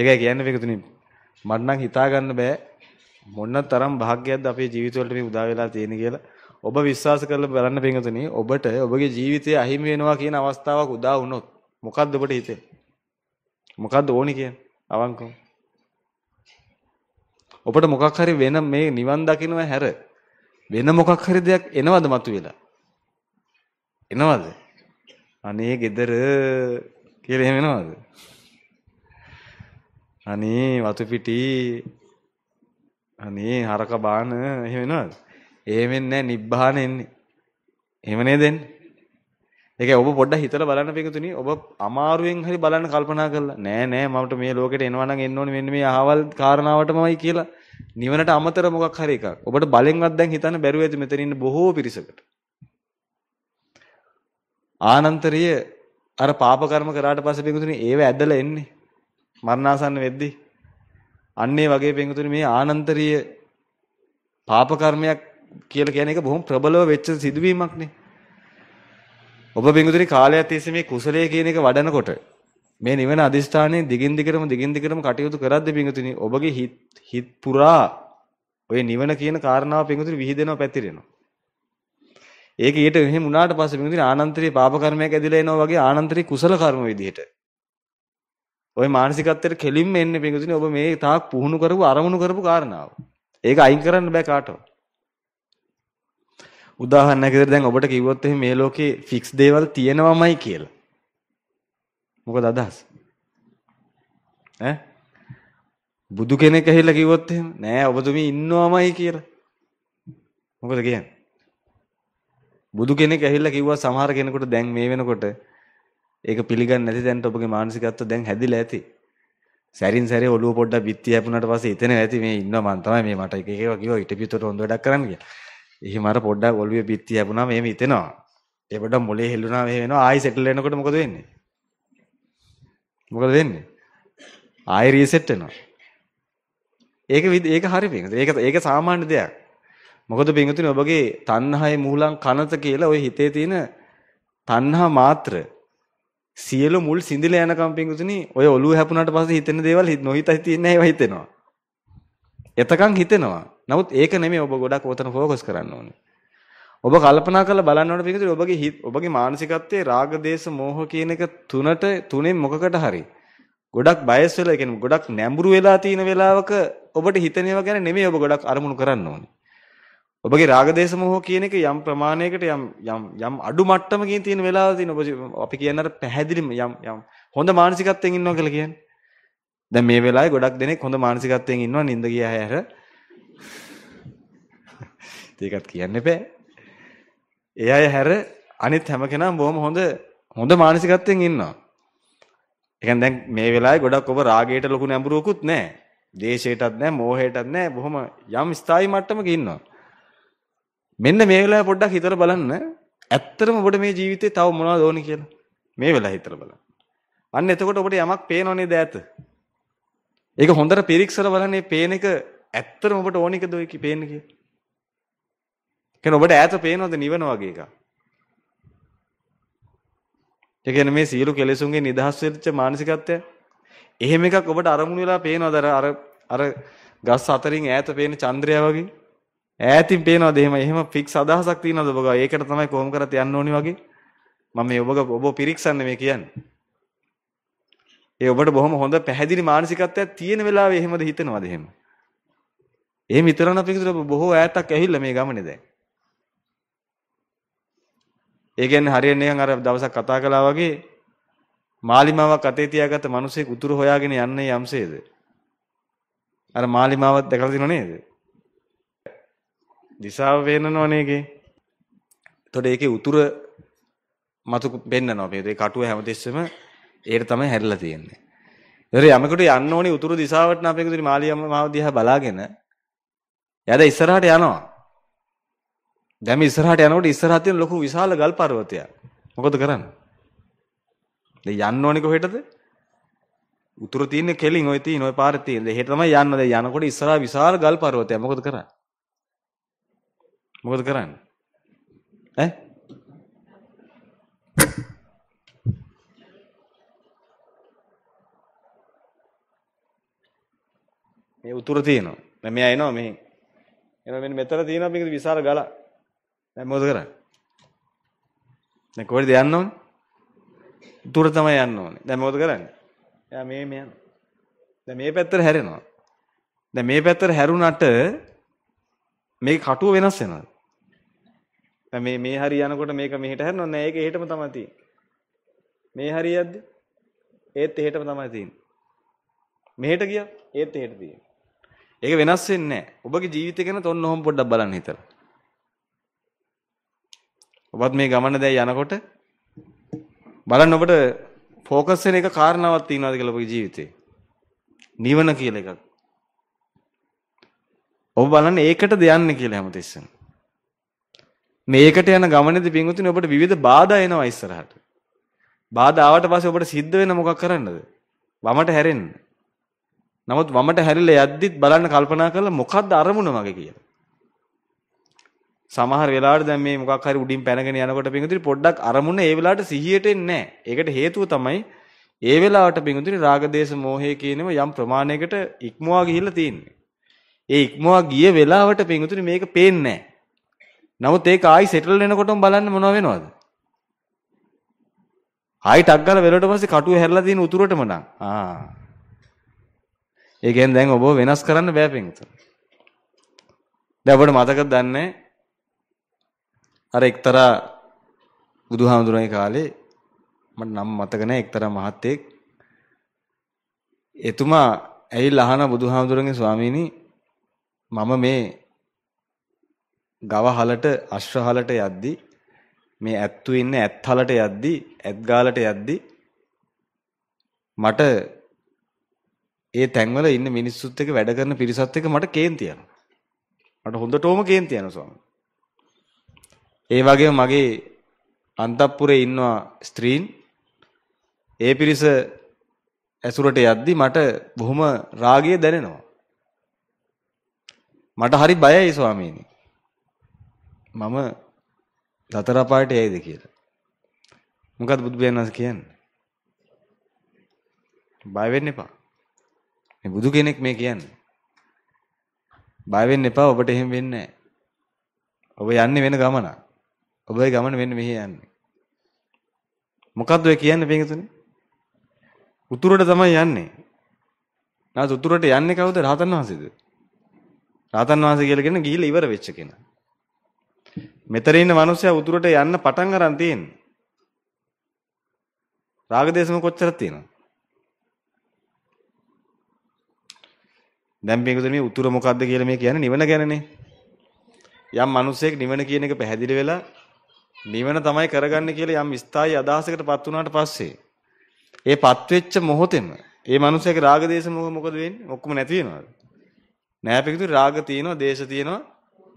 ඒකයි කියන්නේ මේක තුනේ මට නම් හිතා ගන්න බෑ මොන තරම් භාග්යයක්ද අපේ ජීවිතවලට මේ උදා වෙලා තියෙන්නේ කියලා ඔබ විශ්වාස කරලා බලන්න පින්වතුනි ඔබට ඔබගේ ජීවිතය අහිමි වෙනවා කියන අවස්ථාවක් උදා වුණොත් මොකද්ද ඔබට හිතෙන්නේ මොකද්ද ඕනි කියන්නේ අවංකව ඔබට මොකක් හරි වෙන මේ නිවන් දකින්නව හැර වෙන මොකක් හරි දෙයක් එනවද මතුවෙලා එනවද අනේ gedara කියලා එහෙම එනවද අනේ වතු පිටි අනේ හරක බාන එහෙම වෙනවද? එහෙම වෙන්නේ නිබ්බාන එන්නේ. එහෙම නේද එන්නේ? ඒක ඔබ පොඩ්ඩක් හිතලා බලන්න පිටුතුනි ඔබ අමාරුවෙන් හරි බලන්න කල්පනා කරලා නෑ නෑ මමට මේ ලෝකෙට එනවා නම් එන්න ඕනේ මෙන්න මේ අහවල් කාරණාවටමයි කියලා නිවනට අමතර මොකක් හරි එකක්. ඔබට බලෙන්වත් දැන් හිතන්න බැරුව ඇති මෙතන ඉන්න බොහෝ පිරිසකට. ආනන්තරීය අර පාප කර්ම කරාට පස්සේ පිටුතුනි ඒව ඇදලා එන්නේ. මරණාසන්න වෙද්දී අන්නේ වගේ පෙන්තුනි මේ ආනන්තරීය පාප කර්මයක් කියලා කියන එක බොහොම ප්‍රබලව වෙච්ච සිදුවීමක්නේ. ඔබ පෙන්තුනි කාලයක් තිස්සේ මේ කුසලයේ කියන එක වඩනකොට මේ නිවන අදිෂ්ඨානයේ දිගින් දිගටම දිගින් දිගටම කටයුතු කරද්දී පිඟුතුනි ඔබගේ හිත හිත පුරා ඔය නිවන කියන කාරණාව පිඟුතුනි විහිදෙනවා පැතිරෙනවා. ඒක ඊට එහෙම වුණාට පස්සේ පිඟුතුනි ආනන්තරී පාප කර්මයක් ඇදිලා එනවා වගේ ආනන්තරී කුසල කර්ම විදිහට ඔය මානසිකත්වයට කෙලින්ම එන්නේ පිඟුතුනි ඔබ මේ තාක් පුහුණු කරපු අරමුණු කරපු කාරණාව. ඒක අයින් කරන්න බෑ කාටවත්. උදාහරණයක් විදිහට දැන් ඔබට කිව්වොත් එහෙනම් මේ ලෝකේ ෆික්ස් දේවල් තියෙනවමයි කියලා. මොකද අදහස්? ඈ? බුදු කෙනෙක් ඇහිලා කිව්වොත් එහෙම නෑ ඔබතුමී ඉන්නවමයි කියලා. මොකද කියන්නේ? බුදු කෙනෙක් ඇහිලා කිව්වා සමහර කෙනෙකුට දැන් මේ වෙනකොට ඒක පිළිගන්න නැති දැන් ඔබගේ මානසිකත්ව දැන් හැදිලා ඇති. සැරින් සැරේ ඔළුව පොඩ්ඩක් බිත්ති හැපුණාට පස්සේ එතන ඇති මේ ඉන්නවා මං තමයි මේ මට එක එක කිව්වා ඊට පිටුට හොඳ වැඩක් කරන්න කියලා. එහෙම අර පොඩ්ඩක් ඔළුවේ බිත්ති හැපුණා මෙහෙම හිතෙනවා. ඒ පොඩ්ඩක් මොලේ හෙල්ලුණා මෙහෙම වෙනවා ආයි සෙටල් වෙනකොට මොකද වෙන්නේ? මොකද වෙන්නේ? ආයි රීසෙට් වෙනවා. ඒක ඒක හරි පිංගුතුනි. ඒක ඒක සාමාන්‍ය දෙයක්. මොකද පිංගුතුනි ඔබගේ තණ්හාවේ මූලං කනත කියලා ওই හිතේ තියෙන තණ්හා මාත්‍ර සියලු මුල් සිඳිලා යනකම් පිංගුතුනි ඔය ඔළුව හැපුණාට පස්සේ හිතෙන දේවල් නොහිත හිතෙන ඒවා හිතෙනවා. එතකන් හිතෙනවා. නමුත් ඒක නෙමෙයි ඔබ ගොඩක් උතන ફોකස් කරන්න ඕනේ. ඔබ කල්පනා කරලා බලන්න ඕනේ පිංගුතුනි ඔබගේ ඔබගේ මානසිකත්වයේ රාග දේශ මෝහ කියන එක තුනට තුනෙන් මොකකට හරි ගොඩක් බයස් වෙලා ඒ කියන්නේ ගොඩක් නැඹුරු වෙලා තියෙන වෙලාවක ඔබට හිතෙන ඒවා ගැන නෙමෙයි ඔබ ගොඩක් අරමුණු කරන්න ඕනේ. ඔබගේ රාගදේශ මොහෝ කියන එක යම් ප්‍රමාණයකට යම් යම් යම් අඩු මට්ටමකින් තියෙන වෙලාව තියෙන ඔබ අපි කියන අර පැහැදිලිම යම් යම් හොඳ මානසිකත්වයෙන් ඉන්නවා කියලා කියන්නේ. දැන් මේ වෙලාවේ ගොඩක් දෙනෙක් හොඳ මානසිකත්වයෙන් ඉන්නවා නිින්ද ගියා හැර. ඒකත් කියන්න එපා. ඒ අය හැර අනිත් හැම කෙනාම බොහොම හොඳ හොඳ මානසිකත්වයෙන් ඉන්නවා. ඒ දැන් මේ වෙලාවේ ගොඩක් ඔබ රාගයට ලොකු නැඹුරුවකුත් නැහැ. දේශයටත් නැහැ, මෝහයටත් නැහැ. බොහොම යම් ස්ථායි මට්ටමක ඉන්නවා. මෙන්න මේ වෙලාවේ පොඩ්ඩක් හිතලා බලන්න ඇත්තටම ඔබට මේ ජීවිතේ තව මොනවද ඕනේ කියලා මේ වෙලාවේ හිතලා බලන්න. අන්න එතකොට ඔබට යමක් පේනව නේද ඈත? ඒක හොඳට පිරික්සලා බලන්න මේ පේන එක ඇත්තටම ඔබට ඕනිකද ඔය කි පේන්නේ කියලා. කියන්නේ ඔබට ඈත පේනවද නිවන වගේ එකක්? ඒ කියන්නේ මේ සියලු කෙලෙසුන්ගෙන් නිදහස් වෙච්ච මානසිකත්වය එහෙම එකක් ඔබට අරමුණු වෙලා පේනවද අර අර ගස් අතරින් ඈත පේන චන්ද්‍රයා වගේ ඈතින් පේනවාද එහෙම එහෙම ෆික්ස් අදහසක් තියෙනවද ඔබ ගාව? ඒකට තමයි කොහොම කරත් යන්න ඕනි වගේ. මම මේ ඔබ ඔබ පිරික්සන්නේ මේ කියන්නේ. ඒ ඔබට බොහොම හොඳ පැහැදිලි මානසිකත්වයක් තියෙන වෙලාවේ එහෙමද හිතනවද එහෙම? එහෙම හිතනවා පිළිතුර බොහෝ ඈතක් ඇහිල්ලා මේ ගමනේ දැන්. ඒ කියන්නේ හරියට නිකන් අර දවසක් කතා කළා වගේ මාලිමාවක් අතේ තියාගත්ත මිනිසෙක් උතුරු හොයාගෙන යන්නේ යම්සේද? අර මාලිමාවත් දැකලා තියෙනව නේද? දිසාව පේනනෝනේගේ තොට ඒක උතුර මතු පෙන්න්න නොපේ ඒ කටුව හැමතිස්සම ඒයට තමයි හැරල තියෙන්නේ දර යමකට යන්න ඕනි උතුරු දිසාවට අපෙකුතුරි මාලියම මවදිහ බලාගෙන යද ඉස්සරහට යනවා දැම ඉස්සරහට යනකට ඉස්සරහතියෙන් ලොකු විශාල ගල් පර්වතය මොකොද කරන්න යන්න ඕනික හෙටද උතුර තියන කෙලින් ඔයිති නොයි පාරතියද හෙටම යන්නද යනකොට ඉස්සර විශාල ගල් පරවතය මොකද කරන්න මොකද කරන්න ඇ මේ උතුර තියෙනවා දැන් මෙයා එනවා මෙහෙන් එනවා මෙන්න මෙතන තියෙනවා මේක විශාල ගල දැන් මොකද කරන්නේ දැන් කොහෙද යන්න ඕනේ උතුර තමයි යන්න ඕනේ දැන් මොකද කරන්නේ එයා මේ මේ යනවා දැන් මේ පැත්තට හැරෙනවා දැන් මේ පැත්තට හැරුණාට මේක කටුව වෙනස් වෙනවා. මේ මේ හරි යනකොට මේක මෙහෙට හැරෙනවා නෑ ඒක එහෙටම තමයි තියෙන්නේ. මේ හරියද්ද ඒත් එහෙටම තමයි තියෙන්නේ. මෙහෙට ගියා ඒත් එහෙට තියෙන්නේ. ඒක වෙනස් වෙන්නේ නෑ. ඔබගේ ජීවිතය ගැන තොන්න ඔහොම පොඩ්ඩක් බලන්න හිතලා. ඔබත් මේ ගමන දැන් යනකොට බලන්න ඔබට ફોකස් වෙන එක කාරණාවක් තියනවාද කියලා ඔබේ ජීවිතේ. නිවන කියලා එකක්. ඔබ බලන්න ඒකටද යන්නේ කියලා හැමතිස්සෙම. මේකට යන ගමනේදී පින්වතුනි ඔබට විවිධ බාධා එනවා ඉස්සරහට. බාධා ආවට පස්සේ ඔබට සිද්ධ වෙන මොකක් කරන්නද? වමට හැරෙන්න. නමුත් වමට හැරිලා යද්දිත් බලන්න කල්පනා කරලා මොකද්ද අරමුණ මගේ කියලා. සමහර වෙලාවට දැන් මේ මොකක් හරි උඩින් පැනගෙන යනකොට පින්වතුනි පොඩ්ඩක් අරමුණ ඒ වෙලාවට සිහියට එන්නේ නැහැ. ඒකට හේතුව තමයි ඒ වෙලාවට පින්වතුනි රාගදේශ මෝහය කියනම යම් ප්‍රමාණයකට ඉක්මවා ගිහිල්ලා තියෙන්නේ. ඒ ඉක්මවා ගිය වෙලාවට පින්තුනි මේක පේන්නේ නමුත් ඒක ආයි සෙටල් වෙනකොටම බලන්න මොනව වෙනවද? ආයි ටක් ගාලා වෙලවට පස්සේ කටුව හැරලා තියෙන උතුරටම නම් ආ. ඒ කියන්නේ දැන් ඔබ වෙනස් කරන්න බෑ පින්තුනි. දැන් අපිට මතකද දන්නේ අර එක්තරා බුදුහාමුදුරන්ගේ කාලේ මට නම් මතක නැහැ එක්තරා මහත්තයෙක් එතුමා ඇවිල්ලා අහන බුදුහාමුදුරන්ගේ ස්වාමීනි මම මේ ගවහලට අශ්වහලට යද්දි මේ ඇත්තු ඉන්න ඇත්හලට යද්දි ඇත්ගාලට යද්දි මට ඒ තැන්වල ඉන්න මිනිස්සුත් එක්ක වැඩ කරන පිරිසත් එක්ක මට කේන්ති යනවා. මට හොඳටම කේන්ති යනවා ස්වාමී. ඒ වගේම මගේ අන්තපුරේ ඉන්නවා ස්ත්‍රීන් ඒ පිරිස ඇසුරට යද්දි මට බොහොම රාගය දැනෙනවා. මට හරි බයයි ස්වාමීනි. මම සතර පාට යයිද කියලා. මොකද බුදු පියාණන් කියන්නේ? බය වෙන්න එපා. මේ බුදු කෙනෙක් මේ කියන්නේ. බය වෙන්න එපා ඔබට එහෙම වෙන්නේ නැහැ. ඔබ යන්නේ වෙන ගමනක්. ඔබේ ගමන වෙන්නේ මෙහි යන්නේ. මොකද්ද ඔය කියන්නේ පින්තුනේ? උතුරට තමයි යන්නේ. නාස උතුරට යන්නේ කවුද? රහතන් වහන්සේද? රාතන් වහන්සේ කියලාගෙන ගිහිල්ලා ඉවර වෙච්ච කෙනා. මෙතන ඉන්න මිනිස්සයා උතුරට යන්න පටන් ගන්න තියෙන්නේ. රාගදේශම කොච්චරද තියෙනවද? දැන් මේකද මේ උතුර මොකද්ද කියලා මේ කියන්නේ නිවන ගැනනේ. යම් මිනිසෙක් නිවන කියන එක පැහැදිලි වෙලා නිවන තමයි කරගන්නේ කියලා යම් ස්ථායි අදහසකටපත් වුණාට පස්සේ ඒපත් වෙච්ච මොහොතේම ඒ මිනිසෙක් රාගදේශ මොකද වෙන්නේ? ඔක්කොම නැති වෙනවද? නෑ පිටු රාග තියෙනවා, දේශ තියෙනවා,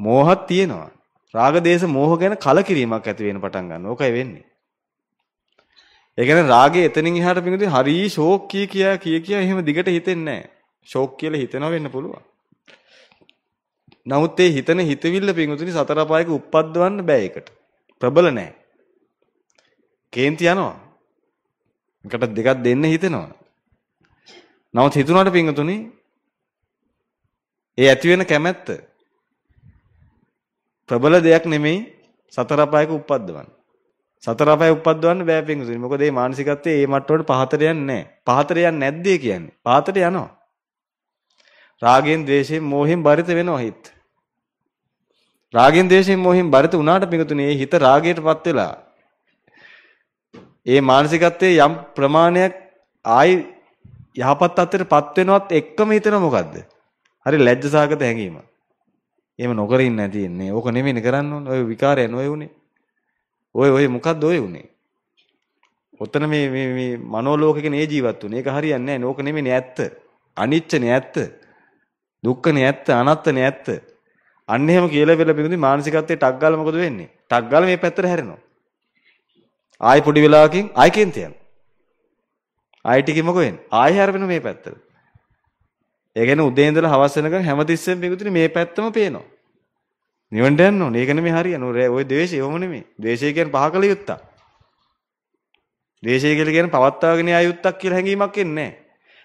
මෝහත් තියෙනවා. රාග දේශ මෝහ ගැන කලකිරීමක් ඇති වෙන පටන් ගන්නවා. ඕකයි වෙන්නේ. ඒ කියන්නේ රාගය එතනින් එහාට පිටු හරි ෂෝක් කිය කියා කිය කියා එහෙම දිගට හිතෙන්නේ නෑ. ෂෝක් කියලා හිතනවා වෙන්න පුළුවන්. නමුත් ඒ හිතන හිතවිල්ල පිටුතුනි සතර පායක උප්පද්දවන්න බෑ ඒකට. ප්‍රබල නෑ. කේන්ති යනවා. එකට දෙකක් දෙන්න හිතෙනවා. නමුත් හිතුණාට පිටුතුනි ඒ ඇති වෙන කැමැත්ත ප්‍රබල දෙයක් නෙමෙයි සතර අපායක උප්පද්දවන්නේ. සතර අපාය උප්පද්දවන්න බෑ පින්සුනි. මොකද මේ මානසිකත්වයේ මේ මට්ටමට පහතට යන්නේ නැහැ. පහතට යන්නේ නැද්ද කියන්නේ? පහතට යනවා. රාගෙන්, ద్వේෂයෙන්, මෝහෙන් බරිත වෙනවා හිත. රාගෙන්, ద్వේෂයෙන්, මෝහෙන් බරිත වුණාට පින්තුනේ මේ හිත රාගයටපත් වෙලා ඒ මානසිකත්වයේ යම් ප්‍රමාණයක් ආයි යහපත් අතරටපත් වෙනවත් එක්කම හිතන මොකද්ද? හරි ලැජ්ජ සහගත හැඟීම. එහෙම නොකර ඉන්න තියෙන්නේ. ඕක නෙමෙයිනේ කරන්න ඕනේ. ඔය විකාරය නොය උනේ. ඔය ඔය මොකද්ද ඔය උනේ? ඔතන මේ මේ මේ මනෝලෝකෙකනේ ඒ ජීවත් උනේ. ඒක හරියන්නේ නැහැ. ඕක නෙමෙයිනේ ඇත්ත. අනිච්චනේ ඇත්ත. දුක්ඛනේ ඇත්ත. අනත්තනේ ඇත්ත. අන්න එහෙම කියලා වෙලා බිඳුනේ මානසිකත්වයේ ටක් ගාලා මොකද වෙන්නේ? ටක් ගාලා මේ පැත්තට හැරෙනවා. ආයි පොඩි වෙලාවකින් ආයි කේන්ති යනවා. ආයි ටිකේ මොකද වෙන්නේ? ආයි හැරෙනවා මේ පැත්තට. ඒ කියන්නේ උදේ ඉඳලා හවස වෙනකන් හැමතිස්සෙම පිඟුතුනේ මේ පැත්තම පේනවා. නිවන්ට යන්න ඕනේ. ඒක නෙමෙයි හරියන්නේ. ඔය ද්වේෂය ඕම නෙමෙයි. ද්වේෂය කියන්නේ පහකල යුත්තක්. ද්වේෂය කියලා කියන්නේ පවත්වාගෙන ආ යුත්තක් කියලා හැඟීමක් එන්නේ නැහැ.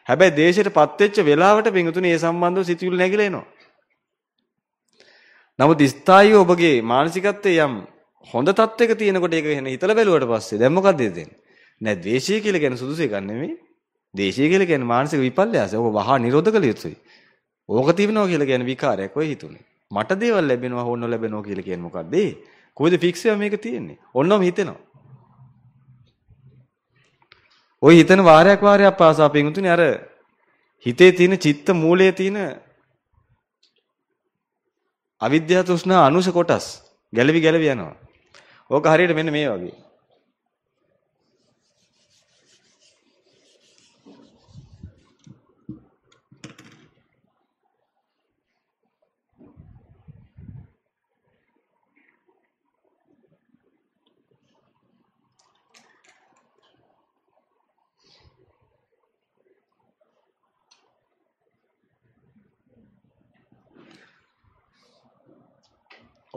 හැබැයි ද්වේෂයටපත් වෙච්ච වෙලාවට පිඟුතුනේ ඒ සම්බන්ධව සිතුවිලි නැగిලා එනවා. නමුත් ස්ථායීව ඔබගේ මානසිකත්වයේ යම් හොඳ තත්වයක තියෙනකොට ඒක වෙන හිතලා බැලුවට පස්සේ දැන් මොකද දෙන්නේ? නෑ ද්වේෂය කියලා කියන්නේ සුදුසු එකක් නෙමෙයි. දේශය කියලා කියන්නේ මානසික විපල්යාසය. ඕක වහා නිරෝධ කළ යුතුයි. ඕක තිබෙනවා කියලා කියන්නේ විකාරයක් ඔය හිතුනේ. මට දේවල් ලැබෙනවා හෝ නොලැබෙනවා කියලා කියන්නේ මොකද්ද? කොයිද ෆික්ස්ය මේක තියෙන්නේ? ඔන්නම හිතෙනවා. ඔය හිතන වාරයක් වාරයක් පාසා පින්තුනේ අර හිතේ තියෙන චිත්ත මූලයේ තියෙන අවිද්‍යාව තෘෂ්ණා අනුස කොටස් ගැලවි ගැලවි යනවා. ඕක හරියට මෙන්න මේ වගේ.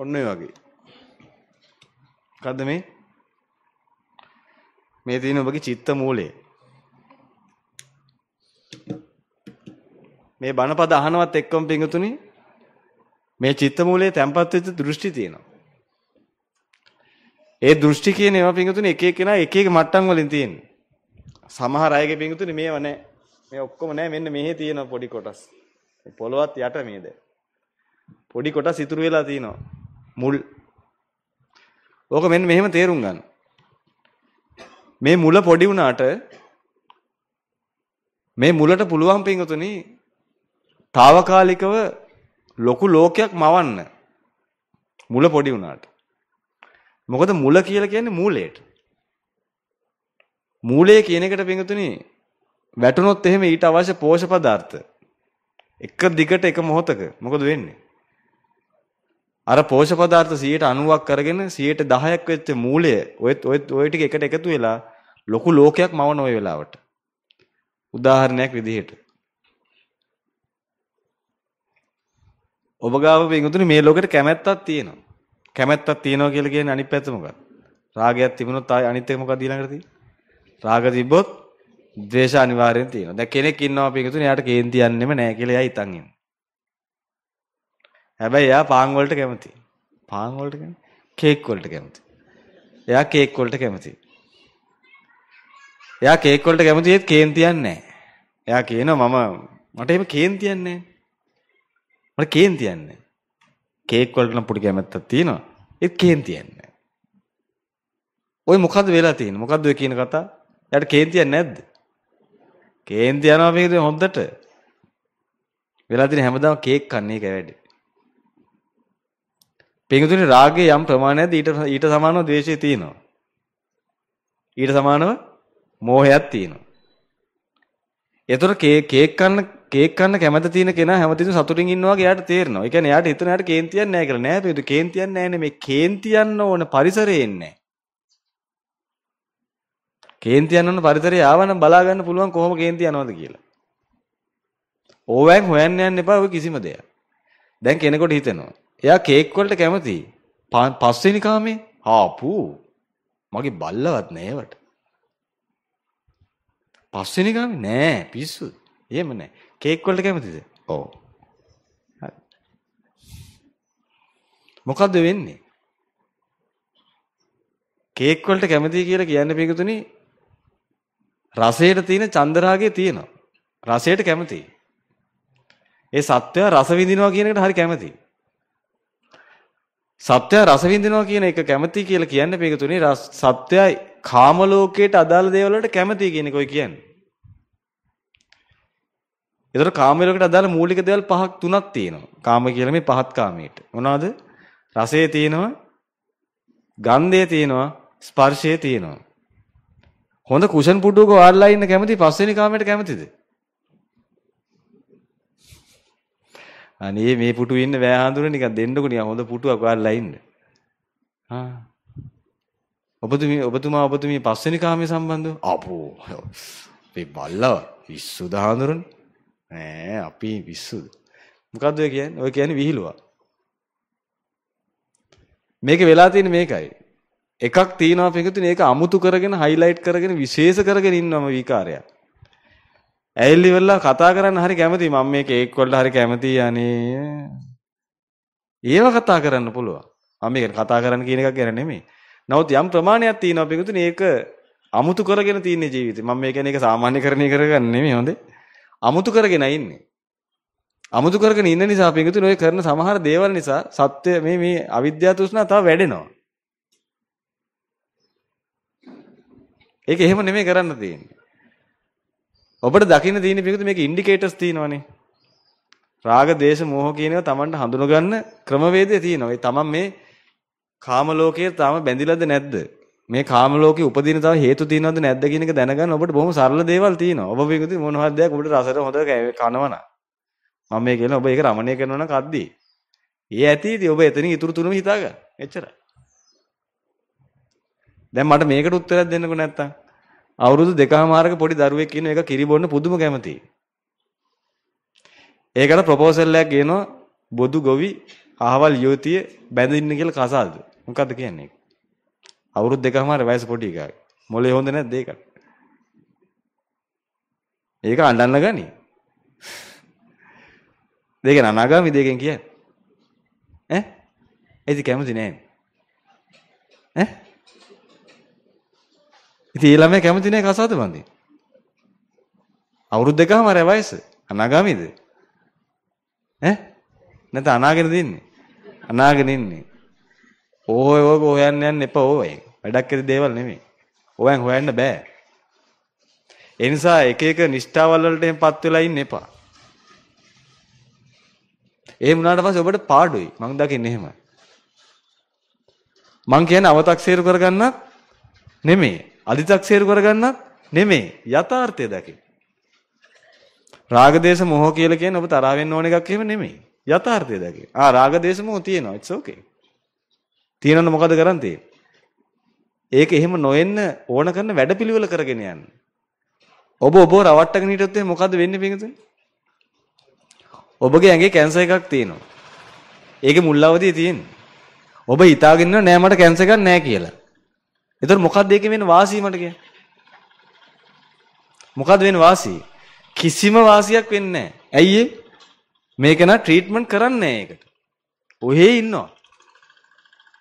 ඔන්න වගේ කද මේ මේ තියෙන ඔබගේ චිත්ත මූලය මේ බණපද අහනවත් එක්කම පිඟුතුනි මේ චිත්ත මූලයේ තැම්පත් වෙච්ච දෘෂ්ටි තියෙනවා. ඒ දෘෂ්ටි කියන ඒවා පිඟුතුනි එක එකනා එක එක මට්ටම් වලින් තියෙන්නේ. සමහර අයගේ පිඟුතුනි මේව නැහැ. මේ ඔක්කොම නැහැ මෙන්න මෙහි තියෙන පොඩි කොටස්. පොළොවත් යට මේද. පොඩි කොටස් ඉතුරු වෙලා තියෙනවා. මුල් ඕක මෙන්න මෙහෙම තේරුම් ගන්න. මේ මුල පොඩි වුණාට මේ මුලට පුළුවන් පින්වතුනි తాවකාලිකව ලොකු ලෝකයක් මවන්න. මුල පොඩි වුණාට. මොකද මුල කියලා කියන්නේ මූලයට. මූලය කියන එකට පින්වතුනි වැටුනොත් එහෙම ඊට අවශ්‍ය පෝෂක පදාර්ථ එක දිගට එක මොහොතක මොකද වෙන්නේ? අර පෝෂක පදාර්ථ 90ක් කරගෙන 10ක් වෙච්ච මූලය ඔය ඔය ටික එකට එකතු වෙලා ලොකු ලෝකයක් මවන ওই වෙලාවට. උදාහරණයක් විදිහට. ඔබ ගාව වින්දුනේ මේ ලෝකෙට කැමැත්තක් තියෙනවා. කැමැත්තක් තියෙනවා කියලා කියන්නේ අනිත් පැත්ත මොකක්ද? රාගයක් තිබුණොත් ආයි අනිත් එක මොකක්ද ඊළඟට තියෙන්නේ? රාග තිබ්බොත් ද්වේෂ අනිවාර්යෙන් තියෙනවා. දැන් කෙනෙක් ඉන්නවා වින්දුනේ එයාට කේන්ති යන්නෙම නැහැ කියලා එයා හිතන් ඉන්නවා. හැබැයි එයා පාන් වලට කැමති. පාන් වලට කියන්නේ කේක් වලට කැමති. එයා කේක් වලට කැමති. එයා කේක් වලට කැමති ඒත් කේන්තියක් නැහැ. එයා කියනවා මම මට එහෙම කේන්තියක් නැහැ. මට කේන්තියක් නැහැ. කේක් වලට නම් පොඩි කැමැත්තක් තියෙනවා. ඒත් කේන්තියක් නැහැ. ඔය මොකද්ද වෙලා තියෙන්නේ? මොකද්ද ඔය කියන කතා? එයාට කේන්තියක් නැද්ද? කේන්ති යනවා මේකද හොඳට. වෙලා තියෙන හැමදාම කේක් කන්නේ ඒක වැඩි. පින්තුනි රාගයේ යම් ප්‍රමාණයක්ද ඊට ඊට සමානව ද්වේෂය තියෙනවා. ඊට සමානව මෝහයක් තියෙනවා. ඒතර කේක් කේක් කන්න කේක් කන්න කැමත තියෙන කෙනා හැමතිස්සෙම සතුටින් ඉන්නවා වගේ යාට තේරෙනවා. ඒ කියන්නේ යාට හිතන යාට කේන්තියක් නැහැ කියලා නෑ. පිටු කේන්තියක් නැහැනේ මේ කේන්තියන්න ඕන පරිසරේ ඉන්නේ. කේන්තියන්න ඕන පරිසරේ ආවනම් බලා ගන්න පුළුවන් කොහොම කේන්ති යනවද කියලා. ඕවැන් හොයන්න යන්න එපා ඔය කිසිම දෙයක්. දැන් කෙනෙකුට හිතෙනවා එයා කේක් වලට කැමති. පස්වෙනි කාමේ ආපු මගේ බල්ලවත් නෑ ඒවට. පස්වෙනි කාමේ නෑ පිස්සු. එහෙම නෑ. කේක් වලට කැමතිද? ඔව්. මොකද්ද වෙන්නේ? කේක් වලට කැමතියි කියලා කියන්නේ පිටුතුනි රසයට තියෙන චන්දරාගය තියෙනවා. රසයට කැමතියි. ඒ සත්වයා රස විඳිනවා කියන එකට හරි කැමතියි. සත්‍ය රස විඳිනවා කියන එක කැමති කියලා කියන්නේ පිටුතුනේ සත්‍ය කාම ලෝකයට අදාළ දේවල් වලට කැමති කියන එකයි කියන්නේ. ඒතර කාම ලෝකයට අදාළ මූලික දේවල් පහක් තුනක් තියෙනවා. කාම කියලා මේ පහත් කාමයට. මොනවද? රසය තියෙනවා, ගන්ධය තියෙනවා, ස්පර්ශය තියෙනවා. හොඳ කුෂන් පුඩුවක වාඩිලා ඉන්න කැමති පස්වෙනි කාමයට කැමතිද? අනේ මේ පුටුවේ ඉන්න බෑ හඳුන නිකන් දෙන්නකෝ නිකන් හොඳ පුටුවක් ඔයාලා ඉන්න. ආ. ඔබතුමී ඔබතුමා ඔබතුමී පස්වෙනි කාමයේ සම්බන්ධව අපෝ. මේ බල්ලව විසුද හඳුරන. නෑ අපි විසුද. මොකද්ද ඔය කියන්නේ? ඔය කියන්නේ විහිළුවා. මේක වෙලා තියෙන්නේ මේකයි. එකක් තියෙනවා පිටුතුනේ ඒක අමුතු කරගෙන හයිලයිට් කරගෙන විශේෂ කරගෙන ඉන්නම විකාරයක්. ඇවිල්ලි වෙලා කතා කරන්න හරි කැමති මම මේ කේක් වලට හරි කැමති අනේ. ඒව කතා කරන්න පුළුවන්. මම මේක කතා කරන්න කියන එකක් ගැන නෙමෙයි. නමුත් යම් ප්‍රමාණයක් තියෙනවා පිටුතුනේ ඒක අමුතු කරගෙන තියෙන ජීවිතේ. මම මේ කියන්නේ ඒක සාමාන්‍යකරණය කරගන්න නෙමෙයි හොඳේ. අමුතු කරගෙන ඉන්නේ. අමුතු කරගෙන ඉන්න නිසා පිටුතුනේ ඔය කරන සමහර දේවල් නිසා සත්‍ය මේ මේ අවිද්‍යාව තෘෂ්ණා තව වැඩෙනවා. ඒක එහෙම නෙමෙයි කරන්න තියෙන්නේ. ඔබට දකින්න තියෙන පිළිගත මේක ඉන්ඩිකේටර්ස් තියෙනවානේ. රාග, දේශ, මෝහ කියනවා Tamanට හඳුනගන්න ක්‍රමවේදය තියෙනවා. ඒ Taman මේ කාම ලෝකයේ තාම බැඳිලාද නැද්ද? මේ කාම ලෝකේ උපදින තව හේතු තියෙනවද නැද්ද කියන එක දැනගන්න ඔබට බොහොම සරල දේවල් තියෙනවා. ඔබ විගති මොන හරි දෙයක් ඔබට රසට හොඳ කනවනම් මම මේ කියන ඔබ ඒක රමණය කරනවා නම් කද්දී. ඒ ඇතිදී ඔබ එතනින් ඉතුරු තුනම හිතාගන්න. එච්චරයි. දැන් මට මේකට උත්තරයක් දෙන්නකෝ නැත්තම්. අවුරුදු දෙකමාරක පොඩි දරුවෙක් ඉන්න එක කිරිබොන්න පුදුම කැමතියි. ඒකට ප්‍රොපෝසල් එකක් ගේනවා බොදු ගොවි අහවල් යුවතිය බැඳින්න කියලා කසාද. මොකද්ද කියන්නේ? අවුරුදු දෙකමාර වයස පොඩි එකා. මොලේ හොඳ නැද්ද ඒකට? ඒක අඬන්න ගනි. දෙක නනාගාමි දෙකෙන් කියන්නේ. ඈ? ඒක කැමති නෑ. ඈ? ඉතින් ඒ ළමයා කැමති නෑ කසාද බඳින්න. අවුරුදු දෙකම අර වයස. අනාගාමීද? ඈ? නැත්නම් අනාගෙන දින්නේ. අනාගෙන ඉන්නේ. ඕය ඕක හොයන්න යන්න එපා ඕය. වැඩක් ඇති දේවල් නෙමෙයි. ඕයන් හොයන්න බෑ. ඒ නිසා එක එක නිෂ්ඨාවල් වලටපත් වෙලා ඉන්න එපා. ඒ වුණාට පස්සේ ඔබට පාඩුයි. මං දකින්නේ එහෙමයි. මං කියන්නේ අව탁සීරු කරගන්නත් නෙමෙයි. අදි탁සේරු කරගන්නත් නෙමෙයි යථාර්ථය දැකේ. රාගදේශ මොහ කියලා කියන්නේ ඔබ තරහ වෙන්න ඕන එකක් එහෙම නෙමෙයි. යථාර්ථය දැකේ. ආ රාගදේශ මොහ තියෙනවා. it's okay. තියෙනවනේ මොකද කරන් තියෙන්නේ? ඒක එහෙම නොවෙන්න ඕන කරන වැඩපිළිවෙල කරගෙන යන්න. ඔබ ඔබව රවට්ටගෙන හිටියොත් එහෙනම් මොකද වෙන්නේ පිටින්? ඔබගේ ඇඟේ කැන්සර් එකක් තියෙනවා. ඒකේ මුල් අවධිය තියෙන්නේ. ඔබ හිතාගෙන නෑ මට කැන්සර් එකක් නෑ කියලා. එතකොට මොකද්ද ඒකේ වෙන වාසිය මට කියන්නේ? මොකද්ද වෙන වාසිය? කිසිම වාසියක් වෙන්නේ නැහැ. ඇයි ඒ? මේක නා ට්‍රීට්මන්ට් කරන්නේ නැහැ ඒකට. ඔහේ ඉන්නවා.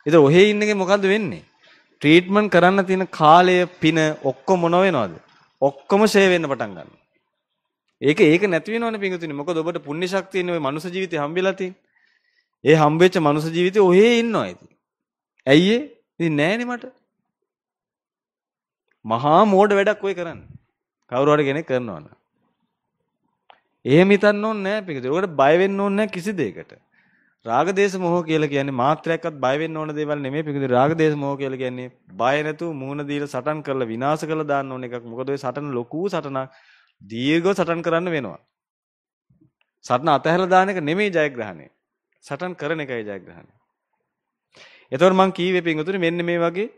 එතකොට ඔහේ ඉන්න එකේ මොකද්ද වෙන්නේ? ට්‍රීට්මන්ට් කරන්න තියෙන කාලය, පින ඔක්කොම මොන වෙනවද? ඔක්කොම ෂේ වෙන්න පටන් ගන්නවා. ඒක ඒක නැති වෙනවනේ පිංගුතුනි. මොකද ඔබට පුණ්‍ය ශක්තිය ඉන්නේ ওই මනුෂ්‍ය ජීවිතේ හම්බෙලා තියෙන්නේ. ඒ හම්බෙච්ච මනුෂ්‍ය ජීවිතේ ඔහේ ඉන්නවා ඉතින්. ඇයි ඒ? ඉතින් නැහැනේ මට. මහා මෝඩ වැඩක් ඔය කරන්නේ. කවුරු හරි කෙනෙක් කරනවා නම්. එහෙම හිතන්න ඕනේ නෑ පිටු. ඒකට බය වෙන්න ඕනේ නෑ කිසි දෙයකට. රාග දේශ මොහ කියලා කියන්නේ මාත්‍රයක්වත් බය වෙන්න ඕන දේවල් නෙමෙයි පිටු. රාග දේශ මොහ කියලා කියන්නේ බය නැතුව මූණ දීලා සටන් කරලා විනාශ කරලා දාන්න ඕන එකක්. මොකද ඔය සටන ලොකු සටනක්. දීර්ඝව සටන් කරන්න වෙනවා. සටන අතහැරලා දාන එක නෙමෙයි ජයග්‍රහණය. සටන් කරන එකයි ජයග්‍රහණය. එතකොට මං කීවේ පිටුතුනේ මෙන්න මේ වගේ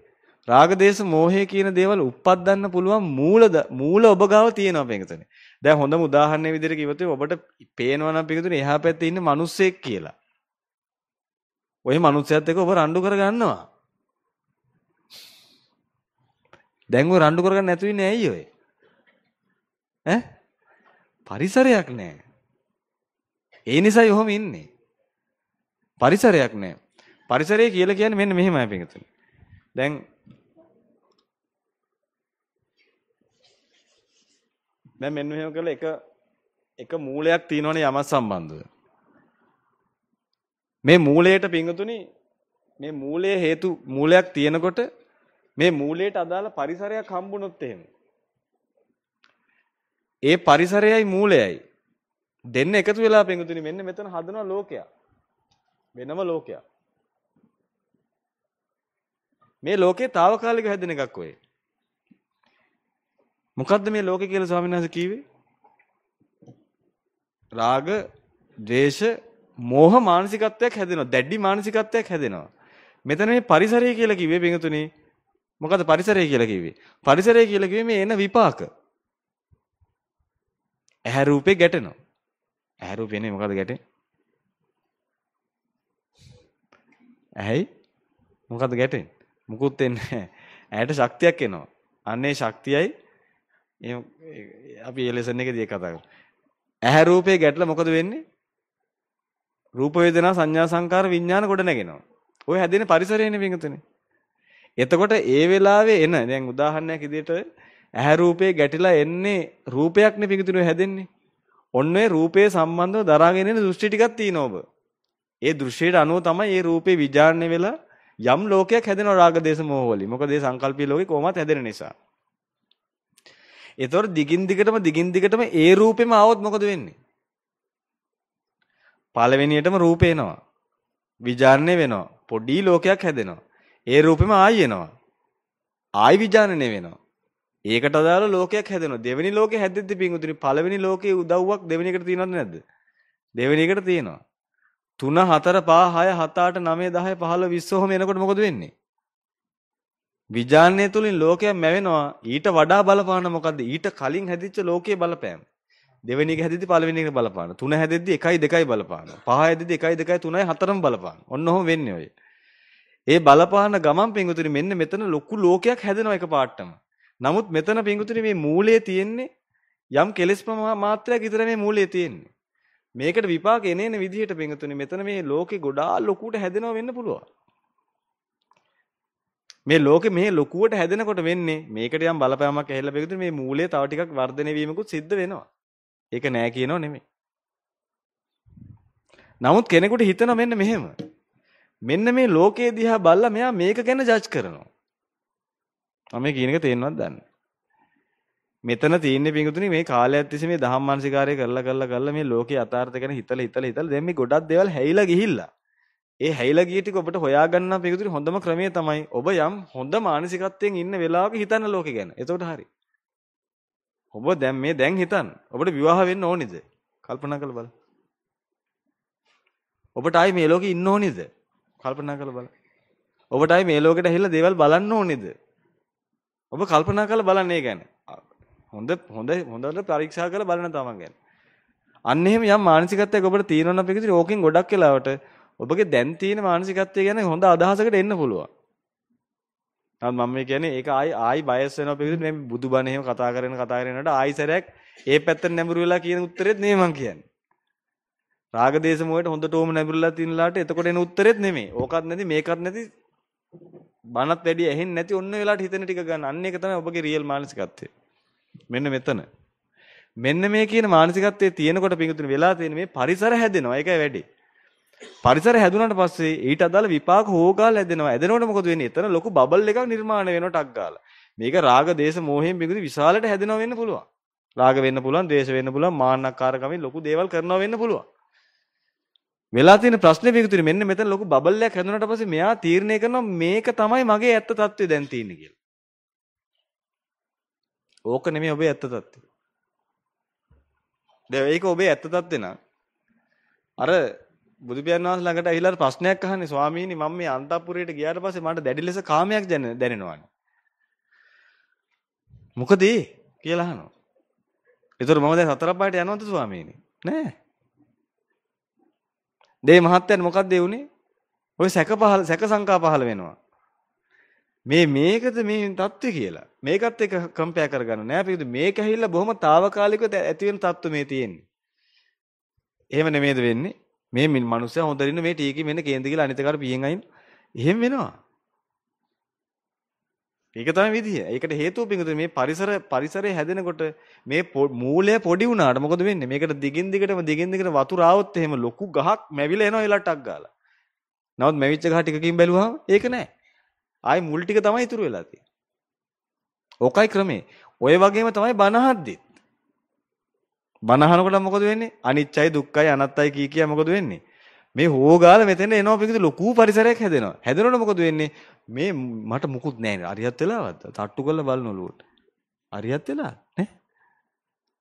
රාගදේශ මෝහය කියන දේවල් උප්පද්දන්න පුළුවන් මූලද මූල ඔබ ගාව තියෙනවා පිටතනේ. දැන් හොඳම උදාහරණයක් විදිහට කිව්වොත් ඔබට පේනවා නම් පිටතනේ එහා පැත්තේ ඉන්න මිනිස්සෙක් කියලා. ඔය මනුස්සයත් එක්ක ඔබ රණ්ඩු කරගන්නවා. දැන් ඔය රණ්ඩු කරගන්න නැතු වෙන්නේ ඇයි ඔය? ඈ? පරිසරයක් නැහැ. ඒ නිසායි ඔහොම ඉන්නේ. පරිසරයක් නැහැ. පරිසරය කියලා කියන්නේ මෙන්න මෙහෙමයි පිටුතුනි. දැන් දැන් මෙන්න මෙහෙම කළා එක එක මූලයක් තියෙනවනේ යම සම්බන්ධව. මේ මූලයට පිංගුතුනි මේ මූලයේ හේතු මූලයක් තියෙනකොට මේ මූලයට අදාළ පරිසරයක් හම්බුනොත් එහෙම. ඒ පරිසරයයි මූලයයි දෙන්න එකතු වෙලා පිංගුතුනි මෙන්න මෙතන හදන ලෝකයක්. වෙනම ලෝකයක්. මේ ලෝකේ తాවකාලික හැදෙන එකක් ඔය. මොකද්ද මේ ලෝකේ කියලා ස්වාමීන් වහන්සේ කිව්වේ? රාග, ද්වේෂ, මෝහ මානසිකත්වයක් හැදෙනවා. දැඩි මානසිකත්වයක් හැදෙනවා. මෙතන මේ පරිසරය කියලා කිව්වේ බින්දුතුනි. මොකද පරිසරය කියලා කිව්වේ? පරිසරය කියලා කිව්වේ මේ එන විපාක. ඇහැ රූපේ ගැටෙනවා. ඇහැ රූපේ නේ මොකද ගැටේ? ඇයි? මොකද ගැටෙන්නේ? මුකුත් එන්නේ නැහැ. ඇයට ශක්තියක් එනවා. අන්නේ ශක්තියයි අපි ඒ ලෙසන් එකේදී ඒක කතා කරමු. ඇහැ රූපේ ගැටල මොකද වෙන්නේ? රූප වේදනා සංඥා සංකාර විඥාන ගොඩ නැගෙනවා. ඔය හැදෙන පරිසරයනේ වින්තුනේ. එතකොට ඒ වෙලාවේ එන දැන් උදාහරණයක් ඉදිරියට ඇහැ රූපේ ගැටිලා එන්නේ රූපයක්නේ වින්තුනේ හැදෙන්නේ. ඔන්න ඒ රූපේ සම්බන්ධව දරාගෙන එන දෘෂ්ටි ටිකක් තියෙනවා ඔබ. ඒ දෘෂ්ටියට අනුව තමයි මේ රූපේ විජාණය වෙලා යම් ලෝකයක් හැදෙනවා රාග දේශ මොහොවලි. මොකද මේ සංකල්පී ලෝකේ කොහොමවත් හැදෙන නිසා. ඒතොර දිගින් දිගටම දිගින් දිගටම ඒ රූපෙම આવොත් මොකද වෙන්නේ? පළවෙනියටම රූපේ එනවා. විජානනය වෙනවා. පොඩි ලෝකයක් හැදෙනවා. ඒ රූපෙම ආයි එනවා. ආයි විජානනය වෙනවා. ඒකට අදාළ ලෝකයක් හැදෙනවා. දෙවෙනි ලෝකේ හැදෙද්දි පිංගුතුනි පළවෙනි ලෝකේ උදව්වක් දෙවෙනි එකට තියෙනවද නැද්ද? දෙවෙනි එකට තියෙනවා. 3 4 5 6 7 8 9 10 15 20 ඔහොම එනකොට මොකද වෙන්නේ? විඥානය තුලින් ලෝකයක් මැවෙනවා ඊට වඩා බලපාන මොකද්ද ඊට කලින් හැදිච්ච ලෝකයේ බලපෑම දෙවෙනි එක හැදෙද්දි පළවෙනි එක බලපාන තුන හැදෙද්දි 1 2 බලපාන පහ හැදෙද්දි 1 2 3 4ම බලපාන ඔන්න ඔහොම වෙන්නේ ඔය ඒ බලපාන ගමන් පිඟුතුනි මෙන්න මෙතන ලොකු ලෝකයක් හැදෙනවා එක පාටම නමුත් මෙතන පිඟුතුනි මේ මූලයේ තියෙන්නේ යම් කෙලෙස් මාත්‍රයක් විතර මේ මූලයේ තියෙන්නේ මේකට විපාක එනේන විදිහට පිඟුතුනි මෙතන මේ ලෝකේ ගොඩාක් ලොකුට හැදෙනවා වෙන්න පුළුවන් මේ ලෝකෙ මේ ලොකුවට හැදෙනකොට වෙන්නේ මේකට යම් බලපෑමක් ඇහිලා බෙගුතුනේ මේ මූලයේ තව ටිකක් වර්ධනය වීමකුත් සිද්ධ වෙනවා. ඒක නෑ කියනෝ නෙමෙයි. නමුත් කෙනෙකුට හිතන මෙන්න මෙහෙම. මෙන්න මේ ලෝකයේ දිහා බල්ලා මෙයා මේක ගැන ජජ් කරනවා. මම මේ කියන එක තේරෙනවද දන්නේ. මෙතන තියෙන්නේ පිඟුතුනි මේ කාලයත් තිස්සේ මේ දහම් මානසිකාරය කරලා කරලා කරලා මේ ලෝකේ යථාර්ථ ගැන හිතලා හිතලා හිතලා දැන් මේ ගොඩක් දේවල් හැයිලා ගිහිල්ලා. ඒ හැයිලා ගිය ටික ඔබට හොයාගන්න පිටුතුරි හොඳම ක්‍රමය තමයි ඔබ යම් හොඳ මානසිකත්වයෙන් ඉන්න වෙලාවක හිතන්න ලෝකේ ගැන. එතකොට හරි. ඔබ දැන් මේ දැන් හිතන්න. ඔබට විවාහ වෙන්න ඕනේද? කල්පනා කරලා බලන්න. ඔබට ආයි මේ ලෝකේ ඉන්න ඕනේද? කල්පනා කරලා බලන්න. ඔබට ආයි මේ ලෝකෙට ඇහිලා දේවල් බලන්න ඕනේද? ඔබ කල්පනා කරලා බලන්න ඒ ගැන. හොඳ හොඳ හොඳට පරීක්ෂා කරලා බලන්න තමන් ගැන. අන්න එහෙම යම් මානසිකත්වයක් ඔබට තියෙනවා නම් පිටුතුරි ඕකෙන් ගොඩක් වෙලාවට ඔබගේ දැන් තියෙන මානසිකත්වය ගැන හොඳ අදහසකට එන්න පුළුවන්. නමුත් මම මේ කියන්නේ ඒක ආයි ආයි බයස් වෙනවා පිළිතුරු මේ බුදුබණ එහෙම කතා කරගෙන කතා කරනකොට ආයි සැරයක් ඒ පැත්තට නැඹුරු වෙලා කියන උත්තරෙත් නෙමෙයි මම කියන්නේ. රාගදේශ මොහේට හොඳටම නැඹුරුලා තින්ලාට එතකොට එන උත්තරෙත් නෙමෙයි. ඕකත් නැති මේකත් නැති බනත් වැඩි ඇහෙන්නේ නැති ඔන්න වෙලාවට හිතෙන ටික ගන්න. අන්න ඒක තමයි ඔබගේ රියල් මානසිකත්වය. මෙන්න මෙතන. මෙන්න මේ කියන මානසිකත්වයේ තියෙනකොට පිඟුතුන වෙලා තියෙන මේ පරිසර හැදෙනවා. ඒකයි වැඩේ. පරිසරය හැදුනට පස්සේ ඊට අදාළ විපාක හෝගාල ඇදෙනවා. ඇදෙනකොට මොකද වෙන්නේ? එතන ලොකු බබල් එකක් නිර්මාණය වෙනවා ටක් ගාලා. මේක රාග, දේශ, මෝහයෙන් බිඳි විශාලට හැදෙනවා වෙන්න පුළුවන්. රාග වෙන්න පුළුවන්, දේශ වෙන්න පුළුවන්, මාන්නකාරකමින් ලොකු දේවල් කරනවා වෙන්න පුළුවන්. වෙලා තියෙන ප්‍රශ්නේ විකුතුනේ මෙන්න මෙතන ලොකු බබල් එකක් හැදුනට පස්සේ මෙයා තීරණය කරනවා මේක තමයි මගේ ඇත්ත తත්වය දැන් තියෙන්නේ කියලා. ඕක නෙමෙයි ඔබේ ඇත්ත తත්වය. දැන් ඒක ඔබේ ඇත්ත తත්වය නං අර බුදුපියන් වහන්සේ ළඟට ඇවිල්ලා ප්‍රශ්නයක් අහන්නේ ස්වාමීනි මම මේ අන්තපුරයට ගියාට පස්සේ මට දැඩි ලෙස කාමයක් දැනෙනවානේ. මොකද ඒ කියලා අහනවා. ඒතර මම දැන් සතර පායට යනවද ස්වාමීනි? නෑ. දේ මහත්යන් මොකක්ද ඒ උනේ? ඔය සැක පහල සැක සංකා පහල වෙනවා. මේ මේකද මේ தත්ත්වය කියලා. මේකත් එක කම්පෙයා කරගන්න නෑ. පිළිද මේක ඇහිලා බොහොම తాවකාලිකව ඇති වෙන தත්ත්ව මේ තියෙන්නේ. එහෙම නෙමෙයිද වෙන්නේ? මේ මිනිස්සයා හොඳට ඉන්න මේ ටීකී මෙන්න කේන්ද කියලා අනිත කර පියෙන් අයින් එහෙම වෙනවා. ඒක තමයි විදිය. ඒකට හේතුව පිඟුතුනේ මේ පරිසර පරිසරය හැදෙනකොට මේ මූලය පොඩි වුණාට මොකද වෙන්නේ? මේකට දිගින් දිගටම දිගින් දිගට වතුර ආවොත් එහෙම ලොකු ගහක් මැවිලා එනවා එලටක් ගාලා. නමුත් මැවිච්ච ගහ ටිකකින් බැලුවාම ඒක නෑ. ආයි මුල් ටික තමයි ඉතුරු වෙලා තියෙන්නේ. ඕකයි ක්‍රමේ. ඔය වගේම තමයි බනහද්දිත්. බනහනකොට මොකද වෙන්නේ? අනිච්චයි දුක්ඛයි අනත්තයි කී කිය මොකද වෙන්නේ? මේ හෝගාල මෙතන එනවා පිටින් ලොකු පරිසරයක් හැදෙනවා. හැදෙනකොට මොකද වෙන්නේ? මේ මට මුකුත් නැහැ නේ. අරියත් වෙලාවත් තට්ටු කරලා බලන ඔලුවට. අරියත් වෙලා නේ?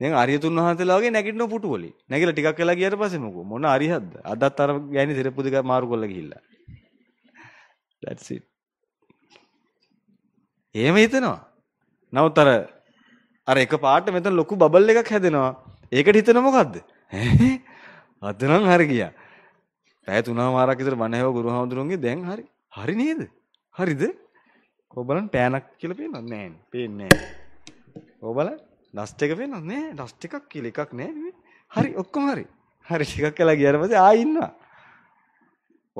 දැන් අරියතුන් වහන්සේලා වගේ නැගිටින පුටු වලේ. නැගිලා ටිකක් වෙලා ගියාට පස්සේ මොකෝ මොන අරියද්ද? අදත් අර ගෑණි සිරප්පු දෙක මාරු කරලා ගිහිල්ලා. That's it. එහෙම හිතනවා. නමුත් අර අර එක පාට මෙතන ලොකු බබල් එකක් හැදෙනවා. ඒකට හිතන මොකද්ද? අද නම් හරි ගියා. පැය තුනමාරක් විතර බණ ඇහුව ගුරු හාමුදුරුවන්ගේ දැන් හරි. හරි නේද? හරිද? කො බලන්න පෑනක් කියලා පේනවද නැහැ නේ. පේන්නේ නැහැ. කො බලන්න ඩස්ට් එක පේනවද නැහැ. ඩස්ට් එකක් කියලා එකක් නැහැ හරි ඔක්කොම හරි. හරි ටිකක් කළා ගියාට පස්සේ ආයෙ ඉන්නවා.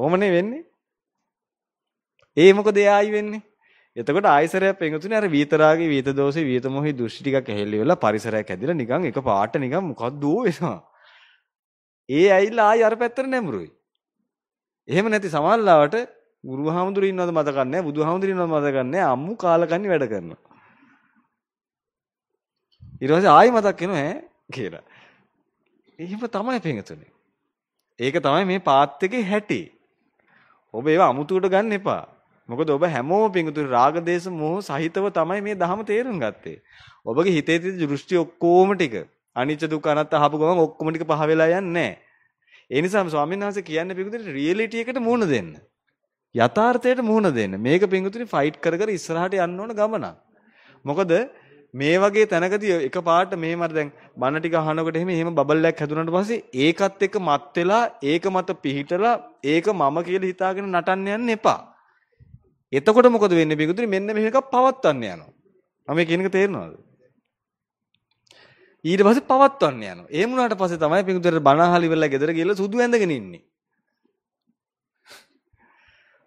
ඕමනේ වෙන්නේ. ඒ මොකද එයායි වෙන්නේ? එතකොට ආයසරයක් පෙඟුතුනේ අර විතරාගේ විත දෝෂේ විත මොහි දෘෂ්ටි ටිකක් ඇහෙල්ලි වෙලා පරිසරයක් ඇදිලා නිකන් එක පාට නිකන් මොකද්ද වෙනවා. ඒ ඇවිල්ලා ආයි අර පැත්තට නැඹුරුයි. එහෙම නැති සමහරලාවට ගුරුහාමුදුරු ඉන්නවද මතක නැහැ බුදුහාමුදුරු ඉන්නවද මතක නැහැ අම්මු කාලකන්ණි වැඩ කරනවා. ඊට පස්සේ ආයි මතක් වෙනවා ඈ කියලා. එහෙම තමයි පෙඟුතුනේ. ඒක තමයි මේ පාත් එකේ හැටි. ඔබ ඒව අමුතුවට ගන්න එපා. මොකද ඔබ හැමෝම පිඟුතුනි රාගදේශ මෝහ සහිතව තමයි මේ ධහම තේරුම් ගත්තේ. ඔබගේ හිතේ තියෙන දෘෂ්ටි ඔක්කොම ටික අනිච්ච දුක්ඛ අනාත්ත අහපු ගමන් ඔක්කොම ටික පහ වෙලා යන්නේ නැහැ. ඒ නිසාම ස්වාමීන් වහන්සේ කියන්නේ පිඟුතුනි රියැලිටි එකට මුහුණ දෙන්න. යථාර්ථයට මුහුණ දෙන්න. මේක පිඟුතුනි ෆයිට් කර කර ඉස්සරහට යන්න ඕන ගමනක්. මොකද මේ වගේ තැනකදී එකපාරට මෙහෙම අර දැන් බණ ටික අහනකොට එහෙම එහෙම බබල්ලයක් හැදුනට පස්සේ ඒකත් එක්ක මත් වෙලා ඒක මත පිහිටලා ඒක මම කියලා හිතාගෙන නටන්න යන්න එපා. එතකොට මොකද වෙන්නේ බිගුදුනි මෙන්න මේක පවත්වන්න යනවා. මම කියන එක තේරෙනවද? ඊට පස්සේ පවත්වන්න යනවා. ඒ වුණාට පස්සේ තමයි බිගුදුනට බණහලි වෙලා ගෙදර ගිහලා සුදු ඇඳගෙන ඉන්නේ.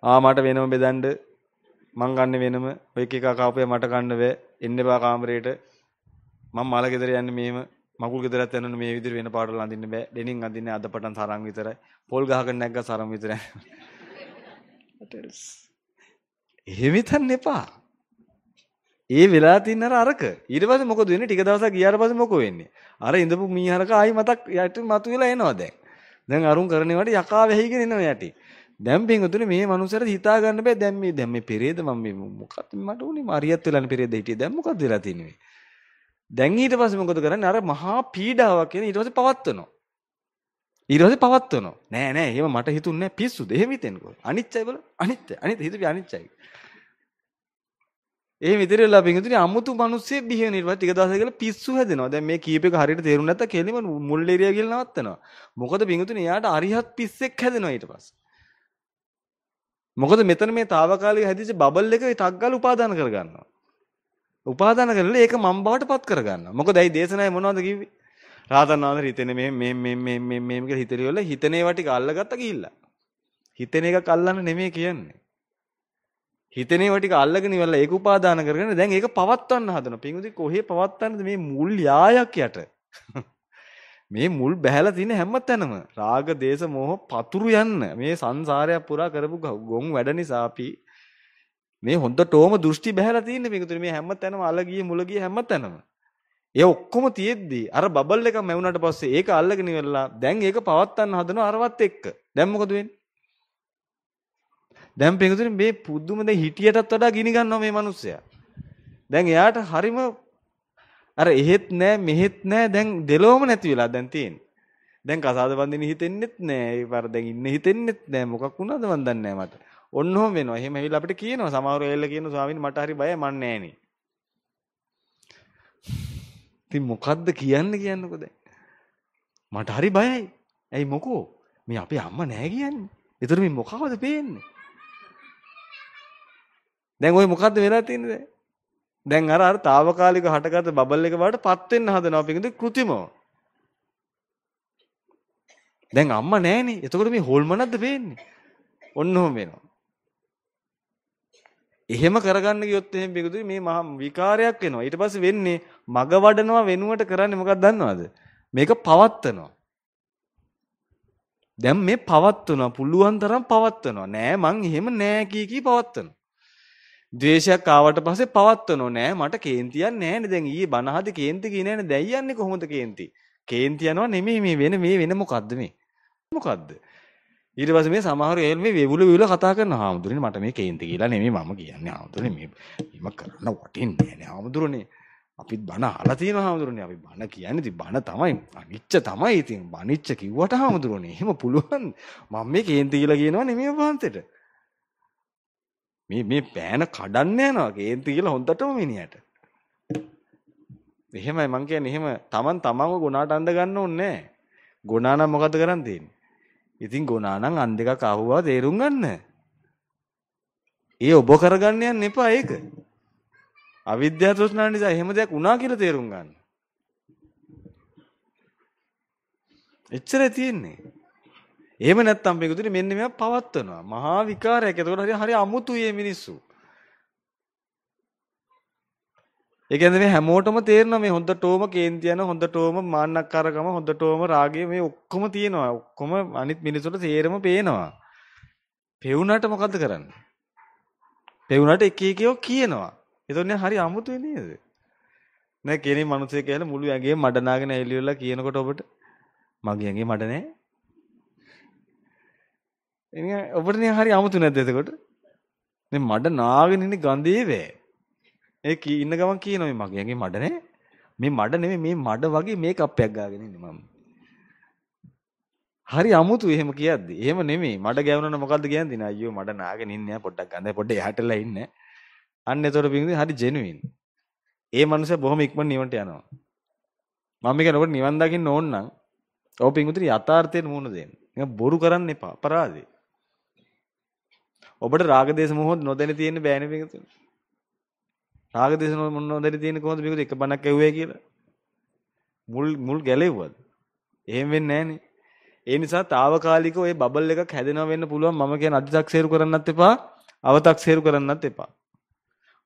ආ මට වෙනම බෙදන්න මං ගන්න වෙනම ඔය එක එක කාපේ මට ගන්න බෑ. එන්න බා කාමරේට. මම මල ගෙදර යන්නේ මෙහෙම මගුල් ගෙදරත් යනවනේ මේ විදිහට වෙන පාට ලඳින්න බෑ. ඩෙනින් අඳින්නේ අදපටන් සරන් විතරයි. පොල් ගහගෙන නැග්ගා සරන් විතරයි. What else? එහෙම හිතන්න එපා. ඒ වෙලා තින්න අර අරක. ඊට පස්සේ මොකද වෙන්නේ? ටික දවසක් ගියාට පස්සේ මොකෝ වෙන්නේ? අර ඉඳපු මීහරක ආයි මතක් යට මතුවලා එනවා දැන්. දැන් අරුන් කරනේවට යකා වෙහිගෙන එනවා යටි. දැන් පින්වතුනි මේ මනුස්සයර හිතා ගන්න බෑ දැන් මේ දැන් මේ පෙරේද මම මේ මොකක්ද මට උනේ මාරියත් වෙලානේ පෙරේද හිටියේ දැන් මොකක්ද වෙලා තින්නේ දැන් ඊට පස්සේ මොකද කරන්නේ අර මහා පීඩාවක් එන ඊට පස්සේ පවත්වනවා ඊරස පවත්වන නෑ නෑ ඒම මට හිතුන්න පිස්සු දෙහෙමිතෙන්ක අනිච්චයි බල අනිත්‍ය අනිත හිතුපි අනිච්චයි ඒ විතරලා පිතුන අමුතු මනුස්සේ බිහ නිර්වත් ටික දවසක් ගිහලා පිස්සු හැදෙනවා. දැන් මේ කීප එක හරියට තේරුම් නැත්තා කෙලිම මුල් ඒරියා ගිහලා නවත්තනවා. මොකද පිතුන එයාට අරිහත් පිස්සෙක් හැදෙනවා ඊට පස්සේ. මොකද මෙතන මේ తాවකාලික හැදිච්ච බබල් එක ටග්ගල් උපාදාන කරගන්නවා. උපාදාන කරලා ඒක මම් බවට පත් කරගන්නවා. මොකද ඇයි දේශනාවේ මොනවද කිව්වේ? රාතන් වහන්සේ හිතෙන මෙහෙම මෙහෙම මෙහෙම මෙහෙම මෙහෙම මෙහෙම කියලා හිතරිවල හිතන ඒවා ටික අල්ලගත්ත ගිහිල්ලා. හිතන එකක් අල්ලන්න නෙමෙයි කියන්නේ. හිතන ඒවා ටික අල්ලගෙන ඉවරලා ඒක උපාදාන කරගෙන දැන් ඒක පවත්වන්න හදනවා. පින්විතේ කොහේ පවත්වන්නද මේ මුල් යායක් යට? මේ මුල් බැහැලා තියෙන හැම තැනම රාග, දේශ, මෝහ පතුරු යන්න මේ සංසාරය පුරා කරපු ගොන් වැඩ නිසා අපි මේ හොඳටම දෘෂ්ටි බැහැලා තියෙන මේකතුනේ මේ හැම තැනම අලගිය මුලගිය හැම තැනම ඒ ඔක්කොම තියෙද්දි අර බබල් එක මැවුනට පස්සේ ඒක අල්ලගෙන ඉවරලා දැන් ඒක පවත්තන්න හදනවා අරවත් එක්ක. දැන් මොකද වෙන්නේ? දැන් පිටුතුනේ මේ පුදුම දැන් හිටියටත් වඩා ගිනි ගන්නවා මේ මිනිස්සයා. දැන් එයාට හරිම අර එහෙත් නෑ මෙහෙත් නෑ දැන් දෙලොවම නැති වෙලා දැන් තියෙන්නේ. දැන් කසාද බඳින්න හිතෙන්නෙත් නෑ. ඒ පාර දැන් ඉන්න හිතෙන්නෙත් නෑ. මොකක් වුණාද මන් දන්නේ නෑ මට. ඔන්නෝම වෙනවා. එහෙම ඇවිල්ලා අපිට කියනවා සමහරව ඇවිල්ලා කියනවා ස්වාමීන් මට හරි බයයි මන් නෑනේ. ඉතින් මොකද්ද කියන්නේ කියන්නකෝ දැන්. මට හරි බයයි. ඇයි මොකෝ? මේ අපේ අම්මා නෑ කියන්නේ. ඒතර මේ මොකවද පේන්නේ? දැන් ওই මොකද්ද වෙලා තියෙන්නේ දැන්? දැන් අර අර తాවකාලික හටගත බබල් එක වලටපත් වෙන්න හදනවා පිටින්ද કૃතිමව. දැන් අම්මා නෑනේ. එතකොට මේ හොල්මනක්ද පේන්නේ? ඔන්න ඔහොම වෙනවා. එහෙම කරගන්න ගියොත් එහෙම බිගුදුයි මේ මහා විකාරයක් වෙනවා. ඊට පස්සේ වෙන්නේ මග වඩනවා වෙනුවට කරන්නේ මොකක්ද දන්නවද? මේක පවත්නවා. දැන් මේ පවත්නවා පුළුවන් තරම් පවත්නවා. නෑ මං එහෙම නෑ කී කී පවත්නවා. ද්වේෂයක් ආවට පස්සේ පවත්නවා නෑ මට කේන්තියක් නෑනේ දැන් ඊයේ බනහද කේන්ති කියන්නේ නෑනේ දැන් යන්නේ කොහොමද කේන්ති? කේන්ති යනවා නෙමෙයි මේ වෙන මේ වෙන මොකද්ද මේ? මොකද්ද? ඊට පස්සේ මේ සමහර ඒල් මේ වෙවුල වෙවුල කතා කරන හාමුදුරනේ මට මේ කේන්ති කියලා නෙමෙයි මම කියන්නේ හාමුදුරනේ මේ මම කරන්න වටින්නේ නෑ හාමුදුරනේ අපිත් බණ අහලා තියෙන හාමුදුරනේ අපි බණ කියන්නේ ඉතින් බණ තමයි අනිච්ච තමයි ඉතින් බණිච්ච කිව්වට හාමුදුරනේ එහෙම පුළුවන් මම මේ කේන්ති කියලා කියනවා නෙමෙයි වහන්සේට මේ මේ පෑන කඩන්න යනවා කේන්ති කියලා හොඳටම මිනිහට එහෙමයි මං කියන්නේ එහෙම Taman tamanව ගුණාට අඳ ගන්න ඕනේ නෑ ගුණා නම් මොකද කරන් තියෙන්නේ ඉතින් ගුණා නම් අන් දෙකක් අහුවා තේරුම් ගන්න. ඒ ඔබ කරගන්න යන්න එපා ඒක. අවිද්‍යාව තෘෂ්ණා නිසා එහෙම දෙයක් වුණා කියලා තේරුම් ගන්න. එච්චරයි තියෙන්නේ. එහෙම නැත්තම් මේක උදින මෙන්න මේවා පවත්වනවා. මහා විකාරයක්. ඒකට හරි හරි අමුතුයි මේ මිනිස්සු. ඒ කියන්නේ මේ හැමෝටම තේරෙනවා මේ හොඳටම කේන්ති යන හොඳටම මාන්නක්කාරකම හොඳටම රාගය මේ ඔක්කොම තියෙනවා. ඔක්කොම අනිත් මිනිසුන්ට තේරෙම පේනවා. පෙවුනට මොකද්ද කරන්නේ? පෙවුනට එක එකයෝ කියනවා. ඒතොන්නේ හරි අමුතුයි නේද? නෑ කෙනේ මිනිස්සේ කියලා මුළු ඇඟේ මඩ නාගෙන එළියලා කියනකොට ඔබට මගේ ඇඟේ මඩ නෑ. එනික ඔබට නේ හරි අමුතු නැද්ද එතකොට? මේ මඩ නාගෙන ඉන්නේ ගඳේ වේ. ඒ කී ඉන්න ගමන් කියනවා මේ මගේ ඇඟේ මඩ නෑ. මේ මඩ නෙමෙයි මේ මඩ වගේ මේක අප්පයක් ගාගෙන ඉන්නේ මම. හරි අමුතු එහෙම කියද්දි. එහෙම නෙමෙයි. මඩ ගැවුනන මොකද්ද කියන්නේ? අයියෝ මඩ නාගෙන ඉන්නේ පොඩ්ඩක් ගඳයි පොඩ්ඩ එහාටලා ඉන්නේ. අන්න එතකොට පිංගුදී හරි ජෙනුයින්. ඒ මනුස්සයා බොහොම ඉක්මන නිවන්ට යනවා. මම මේ කෙනෙකුට නිවන් දකින්න ඕන නම් ඔව් පිංගුදී යථාර්ථයෙන් මුහුණ දෙන්න. නිකන් බොරු කරන්න එපා. අපරාධේ. ඔබට රාගදේශ මොහොත් නොදැන තියෙන්න බෑනේ පිංගුදී. රාගදේශ මොන හොඳට තියෙන කොහොමද මේකද එක බණක් ඇහුවේ කියලා මුල් මුල් ගැලෙව්වද එහෙම වෙන්නේ නැහනේ ඒ නිසා తాවකාලිකව ওই බබල් එකක් හැදෙනවා වෙන්න පුළුවන් මම කියන අධිතක්සේරු කරන්නත් එපා අවතක්සේරු කරන්නත් එපා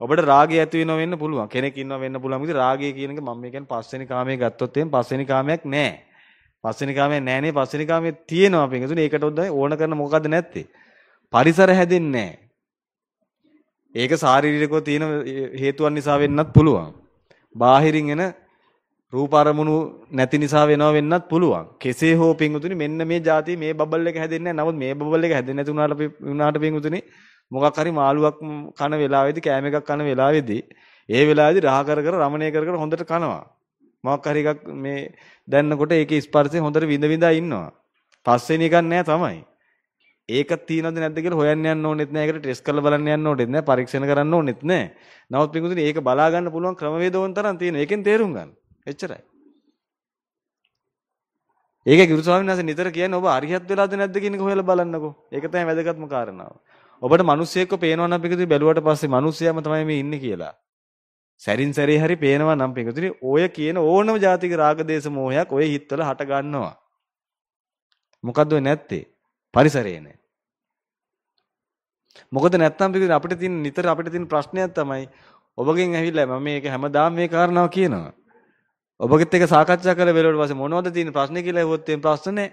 ඔබට රාගය ඇති වෙනවා වෙන්න පුළුවන් කෙනෙක් ඉන්නවා වෙන්න පුළුවන් මොකද රාගය කියන එක මම කියන්නේ පස්වෙනි කාමයේ ගත්තොත් එහෙම පස්වෙනි කාමයක් නැහැ පස්වෙනි කාමයක් නැහැනේ පස්වෙනි කාමයේ තියෙනවා පින්තුනේ ඒකට ඕන කරන මොකක්ද නැත්තේ පරිසර හැදෙන්නේ නැහැ ඒක ශාරීරිකව තියෙන හේතුවන් නිසා වෙන්නත් පුළුවන්. බාහිරින් එන රූප අරමුණු නැති නිසා වෙනවා වෙන්නත් පුළුවන්. කෙසේ හෝ පින්වතුනි මෙන්න මේ જાතිය මේ බබල් එක හැදෙන්නේ නැහැ. නමුත් මේ බබල් එක හැදෙන්නේ නැති වුණාට වුණාට පින්වතුනි මොකක් හරි මාළුවක් කන වෙලාවේදී කෑම එකක් කන වෙලාවේදී ඒ වෙලාවේදී රහ කර කර රමණය කර කර හොඳට කනවා. මොකක් හරි එකක් මේ දැන්නකොට ඒකේ ස්පර්ශය හොඳට විඳ විඳා ඉන්නවා. පස්සේ නිකන් නෑ තමයි. ඒක තියෙනවද නැද්ද කියලා හොයන්න යන්න ඕනෙත් නෑ. ඒකට ටෙස්ට් කරලා බලන්න යන්න ඕනෙත් නෑ. පරීක්ෂණ කරන්න ඕනෙත් නෑ. නමුත් පිටුදින ඒක බලා ගන්න පුළුවන් ක්‍රමවේද ඕන තරම් තියෙනවා. ඒකෙන් තේරුම් ගන්න. එච්චරයි. ඒක ගුරු ස්වාමීන් වහන්සේ නිතර කියන්නේ ඔබ අරිහත් වෙලාද නැද්ද කියන එක හොයලා බලන්නකෝ. ඒක තමයි වැදගත්ම කාරණාව. ඔබට මිනිස්සෙක්ව පේනවා නම් පිටුදින බැලුවට පස්සේ මිනිස්සයම තමයි මේ ඉන්නේ කියලා. සැරින් සැරේ හරි පේනවා නම් පිටුදින ඔය කියන ඕනම ජාතික රාග දේශ මොහයක් ඔය හිතවල හට ගන්නවා. මොකද්ද නැත්තේ? පරිසරේ නැහැ. මොකද නැත්තම් පිළිතුර අපිට තියෙන නිතර අපිට තියෙන ප්‍රශ්නයක් තමයි ඔබගෙන් ඇහිලා මම මේක හැමදාම මේ කාරණාව කියනවා. ඔබගෙත් එක සාකච්ඡා කරලා වෙලවට පස්සේ මොනවද තියෙන ප්‍රශ්නේ කියලා ඇහුවොත් එම් ප්‍රශ්නේ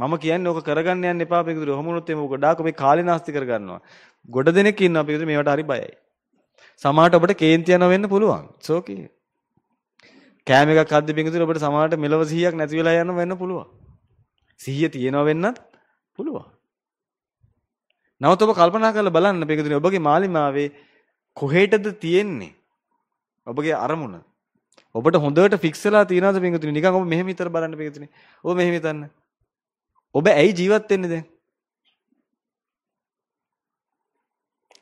මම කියන්නේ ඕක කරගන්න යන්න එපා පිළිතුර. ඔහම වුණොත් එම ගොඩාක් මේ කාලේ නාස්ති කරගන්නවා. ගොඩ දෙනෙක් ඉන්නවා පිළිතුර මේවට හරි බයයි. සමහරට ඔබට කේන්ති යන වෙන්න පුළුවන්. it's okay. කෑම එකක් අද්දි පිඟුතුනේ ඔබට සමහරට මෙලව 100ක් නැති වෙලා යන්න වෙන්න පුළුවන්. 100 තියෙනවා වෙන්නත් පුළුවන්. නැවත ඔබ කල්පනා කරලා බලන්න පිඟුතුනේ ඔබගේ මාලිමාවේ කොහෙටද තියෙන්නේ? ඔබගේ අරමුණ. ඔබට හොඳට ෆික්ස් වෙලා තියෙනවද පිඟුතුනේ? නිකන් ඔබ මෙහෙම හිතර බලන්න පිඟුතුනේ. ඔබ මෙහෙම හිතන්න. ඔබ ඇයි ජීවත් වෙන්නේ දැන්?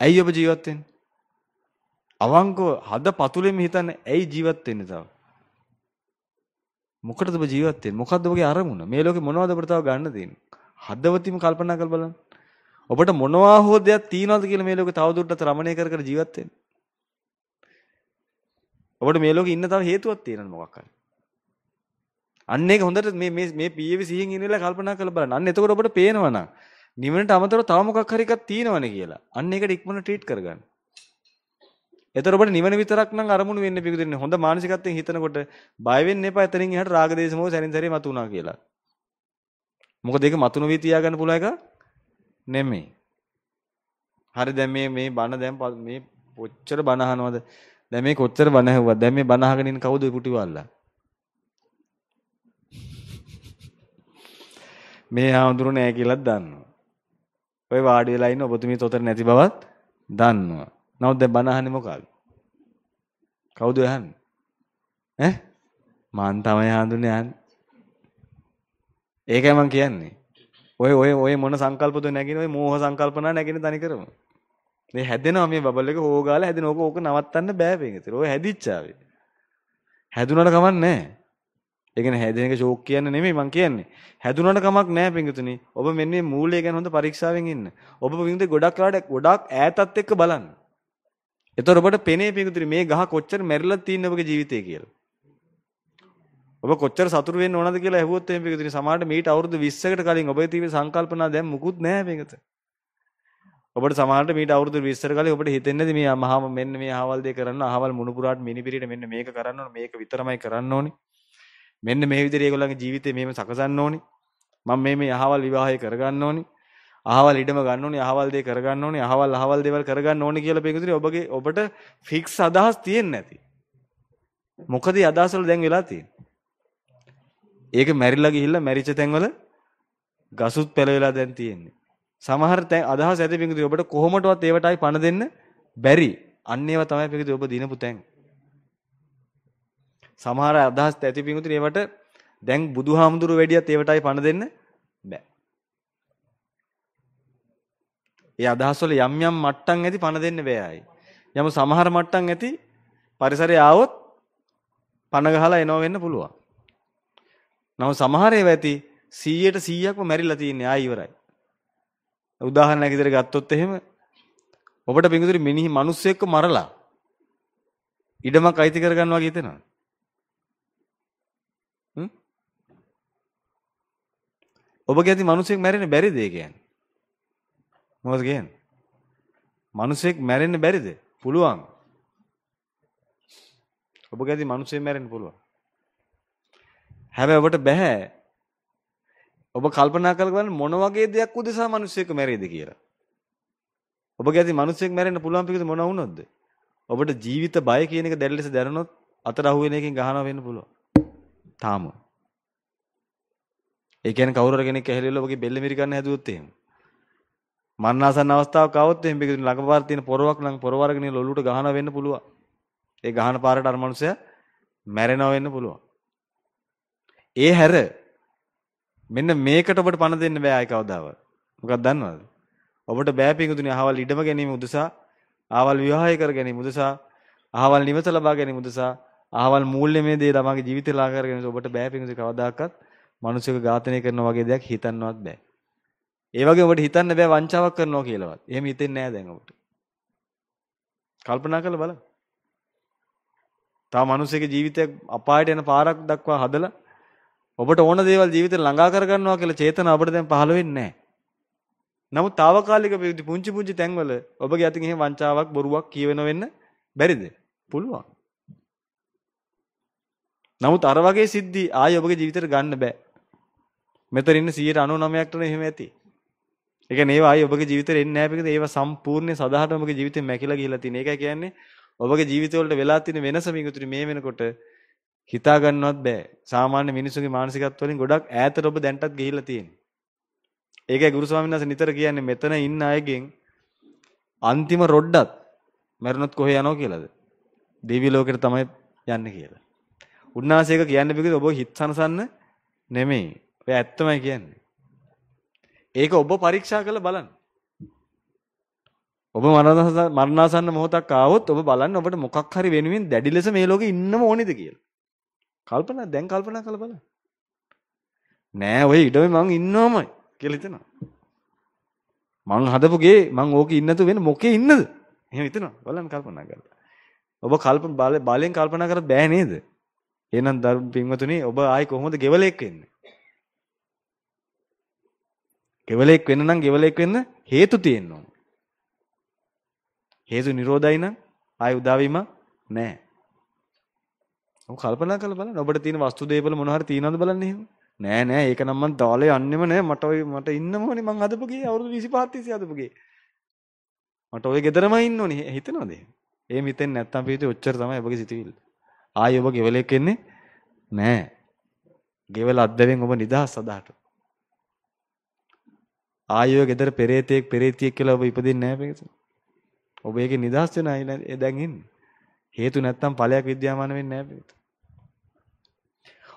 ඇයි ඔබ ජීවත් වෙන්නේ? අවංකව හද පතුලෙම හිතන්න ඇයි ජීවත් වෙන්නේ තාම? මොකටද ඔබ ජීවත් වෙන්නේ? මොකද්ද ඔබගේ අරමුණ? මේ ලෝකේ මොනවද ඔබට තව ගන්න තියෙන්නේ? හදවතින්ම කල්පනා කරලා බලන්න. ඔබට මොනවා හෝ දෙයක් තියනවද කියලා මේ ලෝකේ තවදුරටත් රමණය කර කර ජීවත් වෙන්න. ඔබට මේ ලෝකේ ඉන්න තව හේතුවක් තියෙනවද මොකක් හරි? අන්න ඒක හොඳට මේ මේ මේ පීවි සිහින් ඉන්නලා කල්පනා කරලා බලන්න. අන්න එතකොට ඔබට පේනවනම් නිවනට අමතරව තව මොකක් හරි එකක් තියෙනවනේ කියලා. අන්න ඒකට ඉක්මනට ට්‍රීට් කරගන්න. එතකොට ඔබට නිවන විතරක් නම් අරමුණු වෙන්නේ පිටුදින්නේ. හොඳ මානසිකත්වයෙන් හිතනකොට බය වෙන්න එපා. එතනින් එහාට රාග දේශ මොහ සැරින් සැරේ මතුණා කියලා. මොකද ඒක මතුණු වී තියාගන්න පුළුවන් එක නෙමෙයි. හරි දැන් මේ මේ බණ දැන් මේ කොච්චර බණ අහනවද? දැන් මේ කොච්චර බණ ඇහුවද? දැන් මේ බණ අහගෙන ඉන්න කවුද පුටිවල්ලා? මේ ආඳුරු නෑ කියලාත් දන්නවා. ඔය වාඩි වෙලා ඉන්න ඔබතුමිය තොතර නැති බවත් දන්නවා. නමුත් දැන් බණ අහන්නේ මොකද? කවුද අහන්නේ? ඈ? මං තමයි හඳුනේ අහන්නේ. ඒකයි මං කියන්නේ. ඔය ඔය ඔය මොන සංකල්පද නැගින ඔය මෝහ සංකල්පනා නැගින තනි කරම. මේ හැදෙනවා මේ බබල් එක හොෝගාලා හැදෙන ඕක ඕක නවත්තන්න බෑ මේකතර. ඔය හැදිච්චාවේ. හැදුනට කමක් නැහැ. ඒ කියන්නේ හැදෙන එක ෂෝක් කියන්නේ නෙමෙයි මං කියන්නේ. හැදුනට කමක් නැහැ පිංගුතුනි. ඔබ මෙන්න මේ මූලය ගැන හොඳ පරීක්ෂාවෙන් ඉන්න. ඔබ පිංගුතුනි ගොඩක් වෙලාට ගොඩක් ඈතත් එක්ක බලන්න. එතකොට ඔබට පෙනේ පිඟුතුනි මේ ගහ කොච්චර මැරිලා තියෙන ඔබගේ ජීවිතේ කියලා. ඔබ කොච්චර සතුරු වෙන්න ඕනද කියලා ඇහුවොත් එම් පිඟුතුනි සමහරට මීට අවුරුදු 20කට කලින් ඔබේ තියෙන සංකල්පනා දැන් මුකුත් නැහැ පිඟුත. ඔබට සමහරට මීට අවුරුදු 20කට කලින් ඔබට හිතෙන්නේ මේ මහාම මෙන්න මේ අහවල් දේ කරන්න අහවල් මුණුපුරාට මිනිපිරිට මෙන්න මේක කරන්න ඕන මේක විතරමයි කරන්න ඕනේ. මෙන්න මේ විදිහට ඒගොල්ලන්ගේ ජීවිතේ මේම සකසන්න ඕනේ. මම මේ මේ අහවල් විවාහය කරගන්න ඕනේ. අහවල් ඉඩම ගන්න ඕනේ අහවල් දේ කරගන්න ඕනේ අහවල් අහවල් දේවල් කරගන්න ඕනේ කියලා පින්විතනේ ඔබගේ ඔබට ෆික්ස් අදහස් තියෙන්නේ නැති. මොකද ඒ අදහස් වල දැන් වෙලා තියෙන්නේ. ඒක මැරිලා ගිහිල්ලා මැරිච්ච තැන්වල ගසුත් පෙළවිලා දැන් තියෙන්නේ. සමහර තැන් අදහස් ඇති පින්විතනේ ඔබට කොහොමඩවත් ඒවටයි පණ දෙන්න බැරි. අන්න ඒවා තමයි පින්විතනේ ඔබ දිනපු තැන්. සමහර අදහස් ඇති පින්විතනේ ඒවට දැන් බුදුහාමුදුරු වැඩියත් ඒවටයි පණ දෙන්න බෑ. ඒ අදහස් වල යම් යම් මට්ටම් ඇති පණ දෙන්න බෑයි. යම සමහර මට්ටම් ඇති පරිසරය આવොත් පණ ගහලා එනවා වෙන්න පුළුවන්. නම සමහර ඒවා ඇති 100ට 100ක්ම මැරිලා තින්නේ ආය ඉවරයි. උදාහරණයක් විදිහට ගත්තොත් එහෙම ඔබට පිඟුතුරි මිනිහ මිනිස්සෙක්ව මරලා ඉඩමක් අයිති කරගන්නවා වගේ හිතෙනවා. ඔබගේ ඇති මිනිස්සෙක් මැරෙන්නේ බැරිද ඒ කියන්නේ? මොකද කියන්නේ? මිනිසෙක් මැරෙන්න බැරිද? පුළුවන්. ඔබ ගැති මිනිසෙක් මැරෙන්න පුළුවන්. හැබැයි ඔබට බෑ. ඔබ කල්පනා කරලා බලන්න මොන වගේ දෙයක් උදෙසා මිනිසෙක් මැරෙයිද කියලා. ඔබ ගැති මිනිසෙක් මැරෙන්න පුළුවන් පිළිද මොන වුණොත්ද? ඔබට ජීවිත බය කියන එක දැඩි ලෙස දැනනොත් අතර අහු වෙන එකෙන් ගහනවා වෙන්න පුළුවන්. තාම. ඒ කියන්නේ කවුරු හරි කෙනෙක් ඇහැලිලා ඔබගේ බෙල්ල මිරි ගන්න හැදුවොත් එහෙම. මරණාසන්න අවස්ථාවක් આવොත් එහෙම බිකදුන ළඟපාර තියෙන පොරවක් නම් පොර වර්ගනේ ලොලුට ගහනවා වෙන්න පුළුවන්. ඒ ගහන පාරට අර මනුස්සයා මැරෙනවා වෙන්න පුළුවන්. ඒ හැර මෙන්න මේකට ඔබට පණ දෙන්න බෑ ආයි කවදාවත්. මොකක්ද දන්නවද? ඔබට බෑ පිඟුදුනේ අහවල් ඉඩම ගැනීම උදෙසා, අහවල් විවාහය කර ගැනීම උදෙසා, අහවල් නිවස ලබා ගැනීම උදෙසා, අහවල් මූල්‍යමය දේ තමගේ ජීවිතය ලා කරගෙන ඔබට බෑ පිඟුදුනේ කවදාකවත් මිනිසෙක් ඝාතනය කරනවා වගේ දෙයක් හිතන්නවත් බෑ. ඒ වගේ ඔබට හිතන්න බෑ වංචාවක් කරනවා කියලාවත්. එහෙම හිතෙන්නේ නෑ දැන් ඔබට. කල්පනා කරලා බලන්න. තව මිනිස්සෙගේ ජීවිතයක් අපායට යන පාරක් දක්වා හදලා ඔබට ඕන දේවල් ජීවිතේ ළඟා කරගන්නවා කියලා චේතනාව ඔබට දැන් පහළ වෙන්නේ නැහැ. නමුත් తాවකාලික පුංචි පුංචි තැන්වල ඔබගේ අතින් එහෙම වංචාවක් බොරුවක් කියවෙන වෙන්න බැරිද? පුළුවන්. නමුත් අර වගේ සිද්ධි ආයෙ ඔබගේ ජීවිතේට ගන්න බෑ. මෙතන ඉන්න 99%ට එහෙම ඇති. ඒ කියන්නේ ඒවා ආයි ඔබගේ ජීවිතේට එන්නේ නැහැ පිටකද ඒවා සම්පූර්ණ සදාහටම ඔබගේ ජීවිතේ මැකිලා ගිහිලා තියෙන. ඒකයි කියන්නේ ඔබගේ ජීවිතවලට වෙලා තියෙන වෙනස මිගුතුනි මේ වෙනකොට හිතා ගන්නවත් බෑ. සාමාන්‍ය මිනිසුන්ගේ මානසිකත්ව වලින් ගොඩක් ඈතට ඔබ දැන්ටත් ගිහිලා තියෙන්නේ. ඒකයි ගුරු ස්වාමීන් වහන්සේ නිතර කියන්නේ මෙතන ඉන්න අයගෙන් අන්තිම රොඩ්ඩත් මැරුණොත් කොහේ යනවා කියලාද? දිවි ලෝකෙට තමයි යන්නේ කියලා. උන්වහන්සේක කියන්නේ බිකද ඔබ හිත සනසන්න නෙමෙයි. ඔය ඇත්තමයි කියන්නේ. ඒක ඔබ පරීක්ෂා කරලා බලන්න. ඔබ මරණාසන්න මොහොතක් ආවොත් ඔබ බලන්න ඔබට මොකක් හරි වෙනුවෙන් දැඩි ලෙස මේ ලෝකේ ඉන්නම ඕනේද කියලා. කල්පනා දැන් කල්පනා කරලා බලන්න. නෑ ඔය ඊටම මං ඉන්නවමයි කියලා හිතනවා. මං හදපු ගේ මං ඕකේ ඉන්නතු වෙන මොකේ ඉන්නද? එහෙම හිතනවා. බලන්න කල්පනා කරලා. ඔබ කල්පන බලයෙන් කල්පනා කරත් බෑ නේද? එහෙනම් ධර්ම පින්වතුනි ඔබ ආයි කොහොමද ගෙවලෙක් වෙන්නේ? කෙවලෙක් වෙන්න නම් කෙවලෙක් වෙන්න හේතු තියෙන්න ඕන. හේතු නිරෝධයි නම් ආය උදාවීම නැහැ. ඔව් කල්පනා කරලා බලන්න ඔබට තියෙන වස්තු දේපල මොන හරි තියෙනවද බලන්න එහෙම. නෑ නෑ ඒක නම් මං තාලේ යන්නෙම නෑ මට ඔය මට ඉන්නම ඕනේ මං හදපු ගේ අවුරුදු 25 30 හදපු ගේ. මට ඔය ගෙදරමයි ඉන්න ඕනේ හිතනවද? ඒ මිතෙන් නැත්තම් පිටේ ඔච්චර තමයි ඔබගේ සිතුවිල්ල. ආයෙ ඔබ ගෙවලෙක් වෙන්නේ නෑ. ගෙවල අද්දවෙන් ඔබ නිදහස් සදාට. ආයෙ ගෙදර පෙරේතෙක් පෙරේතියෙක් කියලා ඔබ ඉපදින්නේ නැහැ මේකද? ඔබ ඒකේ නිදහස් වෙනා ඒ දැන් ඉන්නේ. හේතු නැත්තම් ඵලයක් විද්‍යාමාන වෙන්නේ නැහැ මේකද?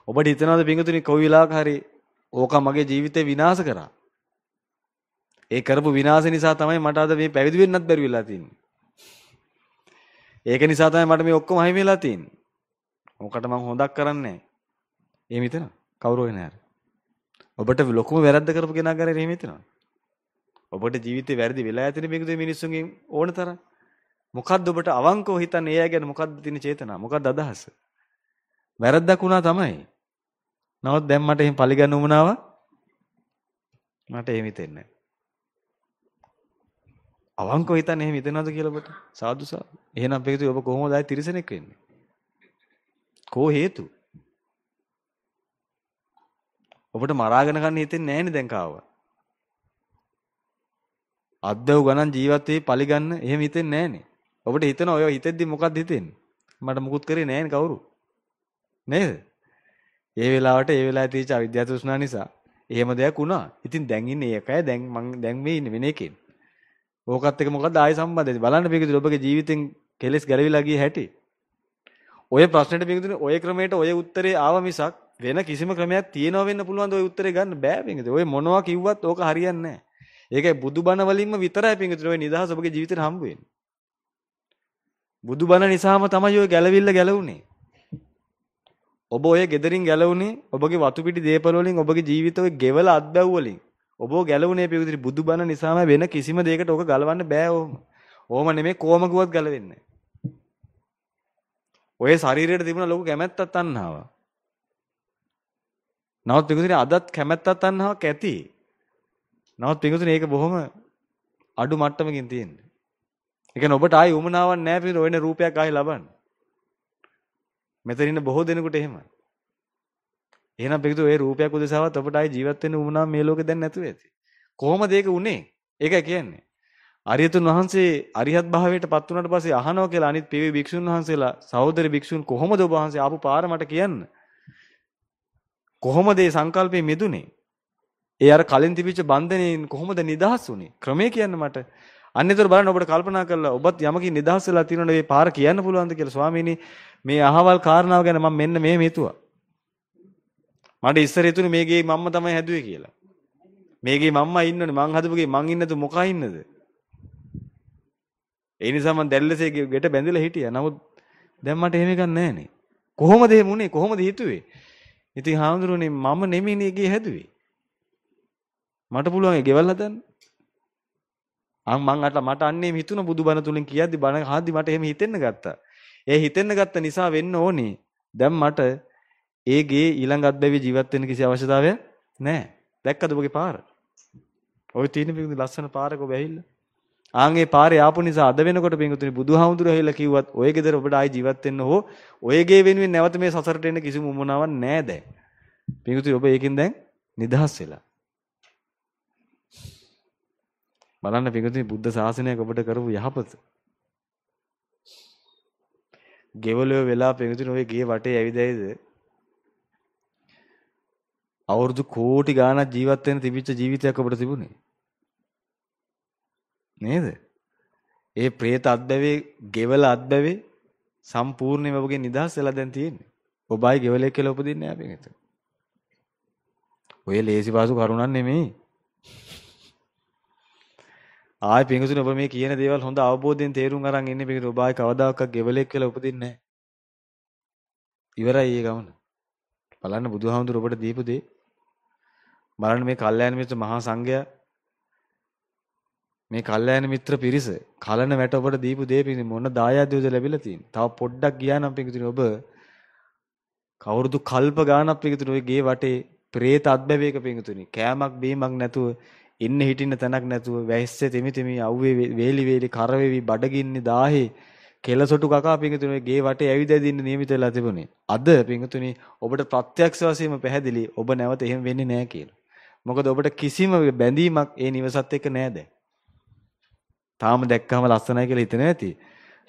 ඔබට හිතනවාද පිංගුතුනි කොයි වෙලාවක හරි ඕක මගේ ජීවිතේ විනාශ කරා? ඒ කරපු විනාශ නිසා තමයි මට අද මේ පැවිදි වෙන්නත් බැරි වෙලා තියෙන්නේ. ඒක නිසා තමයි මට මේ ඔක්කොම අහිමි වෙලා තියෙන්නේ. මොකට මම හොදක් කරන්නේ නැහැ. එහෙම හිතනවා. කවුරු වෙන හැර. ඔබට ලොකුම වැරද්ද කරපු කෙනා ගැන එහෙම හිතනවා. ඔබට ජීවිතේ වැරදි වෙලා ඇතිනේ මේකද මිනිස්සුන්ගෙන් ඕන තරම්. මොකද්ද ඔබට අවංකව හිතන්නේ ඒ අය ගැන මොකද්ද තියෙන චේතනාව? මොකද්ද අදහස? වැරද්දක් වුණා තමයි. නවත් දැන් මට එහෙම පරිගන්න උමනාව මට එහෙම හිතෙන්නේ අවංකව හිතන්නේ එහෙම හිතනවද කියලා ඔබට සාදු සාදු එහෙනම් පිටු ඔබ කොහොමද ආයි තිරසනෙක් වෙන්නේ කෝ හේතු ඔබට මරාගෙන ගන්න හිතෙන්නේ නැහනේ දැන් කාව අද්දව ගණන් ජීවත් වෙයි පරිගන්න එහෙම හිතෙන්නේ නැහනේ. ඔබට හිතන ඔය හිතෙද්දි මොකක්ද හිතෙන්නේ? මට මුකුත් කරේ නැහැනේ කවුරු. නේද? ඒ වෙලාවට ඒ වෙලාවේ තියෙච්ච අවිද්‍යා තෘෂ්ණා නිසා එහෙම දෙයක් වුණා. ඉතින් දැන් ඉන්නේ ඒකයි. දැන් මං දැන් මේ ඉන්නේ වෙන එකෙන්. ඕකත් එක මොකද්ද ආයෙ සම්බන්ධයි. බලන්න මේකද ඔබගේ ජීවිතෙන් කෙලස් ගැලවිලා ගිය හැටි. ඔය ප්‍රශ්නෙට බින්දුනේ ඔය ක්‍රමයට ඔය උත්තරේ ආව මිසක් වෙන කිසිම ක්‍රමයක් තියෙනව වෙන්න පුළුවන් ද ඔය උත්තරේ ගන්න බෑ බින්දුනේ. ඔය මොනවා කිව්වත් ඕක හරියන්නේ නැහැ. ඒකයි බුදුබණ වලින්ම විතරයි පිංගුතුනි ඔය නිදහස ඔබගේ ජීවිතේට හම්බ වෙන්නේ. බුදුබණ නිසාම තමයි ඔය ගැලවිල්ල ගැලවුනේ. ඔබ ඔය gederin ගැලවුනේ ඔබගේ වතු පිටි දේපල වලින් ඔබගේ ජීවිත ඔය ගෙවල අත්බැව් වලින්. ඔබ ගැලවුනේ පිංගුතුනි බුදුබණ නිසාම වෙන කිසිම දෙයකට ඔක ගලවන්න බෑ ඕම. ඕම නෙමෙයි කොම ගුවත් ගලවෙන්නේ. ඔය ශරීරයට තිබුණ ලොකු කැමැත්තක් තණ්හාව. නමුත් පිංගුතුනි අදත් කැමැත්තක් තණ්හාවක් ඇති. නමුත් පිටුතුනේ ඒක බොහොම අඩු මට්ටමකින් තියෙන්නේ. ඒ කියන්නේ ඔබට ආයි උමනාවක් නැහැ පිටු ඔයනේ රූපයක් ආයි ලබන්න. මෙතන ඉන්න බොහෝ දෙනෙකුට එහෙමයි. එහෙනම් පිටු ඒ රූපයක් උදෙසාවත් ඔබට ආයි ජීවත් වෙන්න උමනාවක් මේ ලෝකේ දැන් නැතුව ඇති. කොහොමද ඒක උනේ? ඒකයි කියන්නේ. අරියතුන් වහන්සේ අරිහත් භාවයට පත් වුණාට පස්සේ අහනවා කියලා අනිත් පිවි භික්ෂුන් වහන්සේලා සහෝදර භික්ෂුන් කොහොමද ඔබ වහන්සේ ආපු පාර මට කියන්න කොහොමද මේ සංකල්පේ මිදුනේ ඒ අර කලින් තිබිච්ච බන්ධනෙන් කොහොමද නිදහස් වුනේ? ක්‍රමය කියන්න මට. අන්නේතර බලන්න ඔබට කල්පනා කරලා ඔබත් යමකින් නිදහස් වෙලා තියෙනවනේ මේ පාර කියන්න පුළුවන්ද කියලා ස්වාමීනි මේ අහවල් කාරණාව ගැන මම මෙන්න මේ මෙතුවා. මට ඉස්සර හිතුනේ මේගේ මම්ම තමයි හැදුවේ කියලා. මේගේ මම්මා ඉන්නෝනේ මං හදපුගේ මං ඉන්නද මොකා ඉන්නද? ඒ නිසා මං දැල්ලසේ ගෙට බැඳලා හිටියා. නමුත් දැන් මට එහෙම එකක් නැහැනේ. කොහොමද එහෙම උනේ? කොහොමද හිතුවේ? ඉතින් හාමුදුරනේ මම නෙමෙයිනේ ගේ හැදුවේ. මට පුළුවන් ඒ ගෙවල් හදන්න. අම් මං අට මට අන්නේ හිතුණ බුදුබණ තුලින් කියද්දි බණ අහද්දි මට එහෙම හිතෙන්න ගත්තා. ඒ හිතෙන්න ගත්ත නිසා වෙන්න ඕනේ. දැන් මට ඒ ගේ ඊළඟ අත්දැවි ජීවත් වෙන්න කිසි අවශ්‍යතාවයක් නැහැ. දැක්කද ඔබගේ පාර? ඔය තියෙන පිඟුතුනි ලස්සන පාරක ඔබ ඇවිල්ලා. ආන්ගේ පාරේ ආපු නිසා අද වෙනකොට පිඟුතුනි බුදුහාමුදුරුවෝ ඇවිල්ලා කිව්වත් ඔය ගෙදර ඔබට ආයි ජීවත් වෙන්න හෝ ඔය ගේ වෙනුවෙන් නැවත මේ සසරට එන්න කිසිම උමනාවක් නැහැ දැන්. පිඟුතුනි ඔබ ඒකෙන් දැන් නිදහස් වෙලා. බලන්න පිඟුතුනි බුද්ධ ශාසනය ඔබට කරපු යහපත. ගෙවලෝ වෙලා පිඟුතුනි ඔය ගේ වටේ ඇවිදයිද? අවුරුදු කෝටි ගාණක් ජීවත් වෙන තිබිච්ච ජීවිතයක් ඔබට තිබුණේ. නේද? ඒ പ്രേත අත්බැවේ ගෙවල අත්බැවේ සම්පූර්ණයෙන්ම ඔබගේ නිදහස් වෙලා දැන් තියෙන්නේ. ඔබයි ගෙවලේ කියලා උපදින්නේ නැහැ පිඟුතුනි. ඔය ලේසි පාසු කරුණක් නෙමෙයි. ආයි පිංගුතුනි ඔබ මේ කියන දේවල් හොඳ අවබෝධයෙන් තේරුම් අරන් ඉන්නේ පිංගුතුනි ඔබ ආයි කවදාකවත් ගෙවලෙක් කියලා උපදින්නේ නැහැ. ඉවරයි ඒ ගමන. බලන්න බුදුහාමුදුර ඔබට දීපු දේ. බලන්න මේ කල්යාණ මිත්‍ර මහා සංඝයා මේ කල්යාණ මිත්‍ර පිරිස කලන වැට ඔබට දීපු දේ පිංගුතුනි මොන දායාදයද ලැබිලා තියෙන්නේ. තව පොඩ්ඩක් ගියා නම් පිංගුතුනි ඔබ කවුරුදු කල්ප ගානක් පිංගුතුනි ඔය ගේ වටේ പ്രേත අත්බැවේක පිංගුතුනි කෑමක් බීමක් නැතුව ඉන්න හිටින්න තැනක් නැතුව වැහිස්සේ තෙමි තෙමි අව්වේ වේලි වේලි කරවේවි බඩගින්නේ දාහේ කෙලසොටු කකා පිංගුතුනේ ගේ වටේ ඇවිදදින්න නියමිත වෙලා තිබුණේ. අද පිංගුතුනේ ඔබට ප්‍රත්‍යක්ෂ වශයෙන්ම පැහැදිලි ඔබ නැවත එහෙම වෙන්නේ නැහැ කියලා. මොකද ඔබට කිසිම බැඳීමක් ඒ නිවසත් එක්ක නැහැ දැන්. තාම දැක්කම ලස්සනයි කියලා හිතෙන ඇති.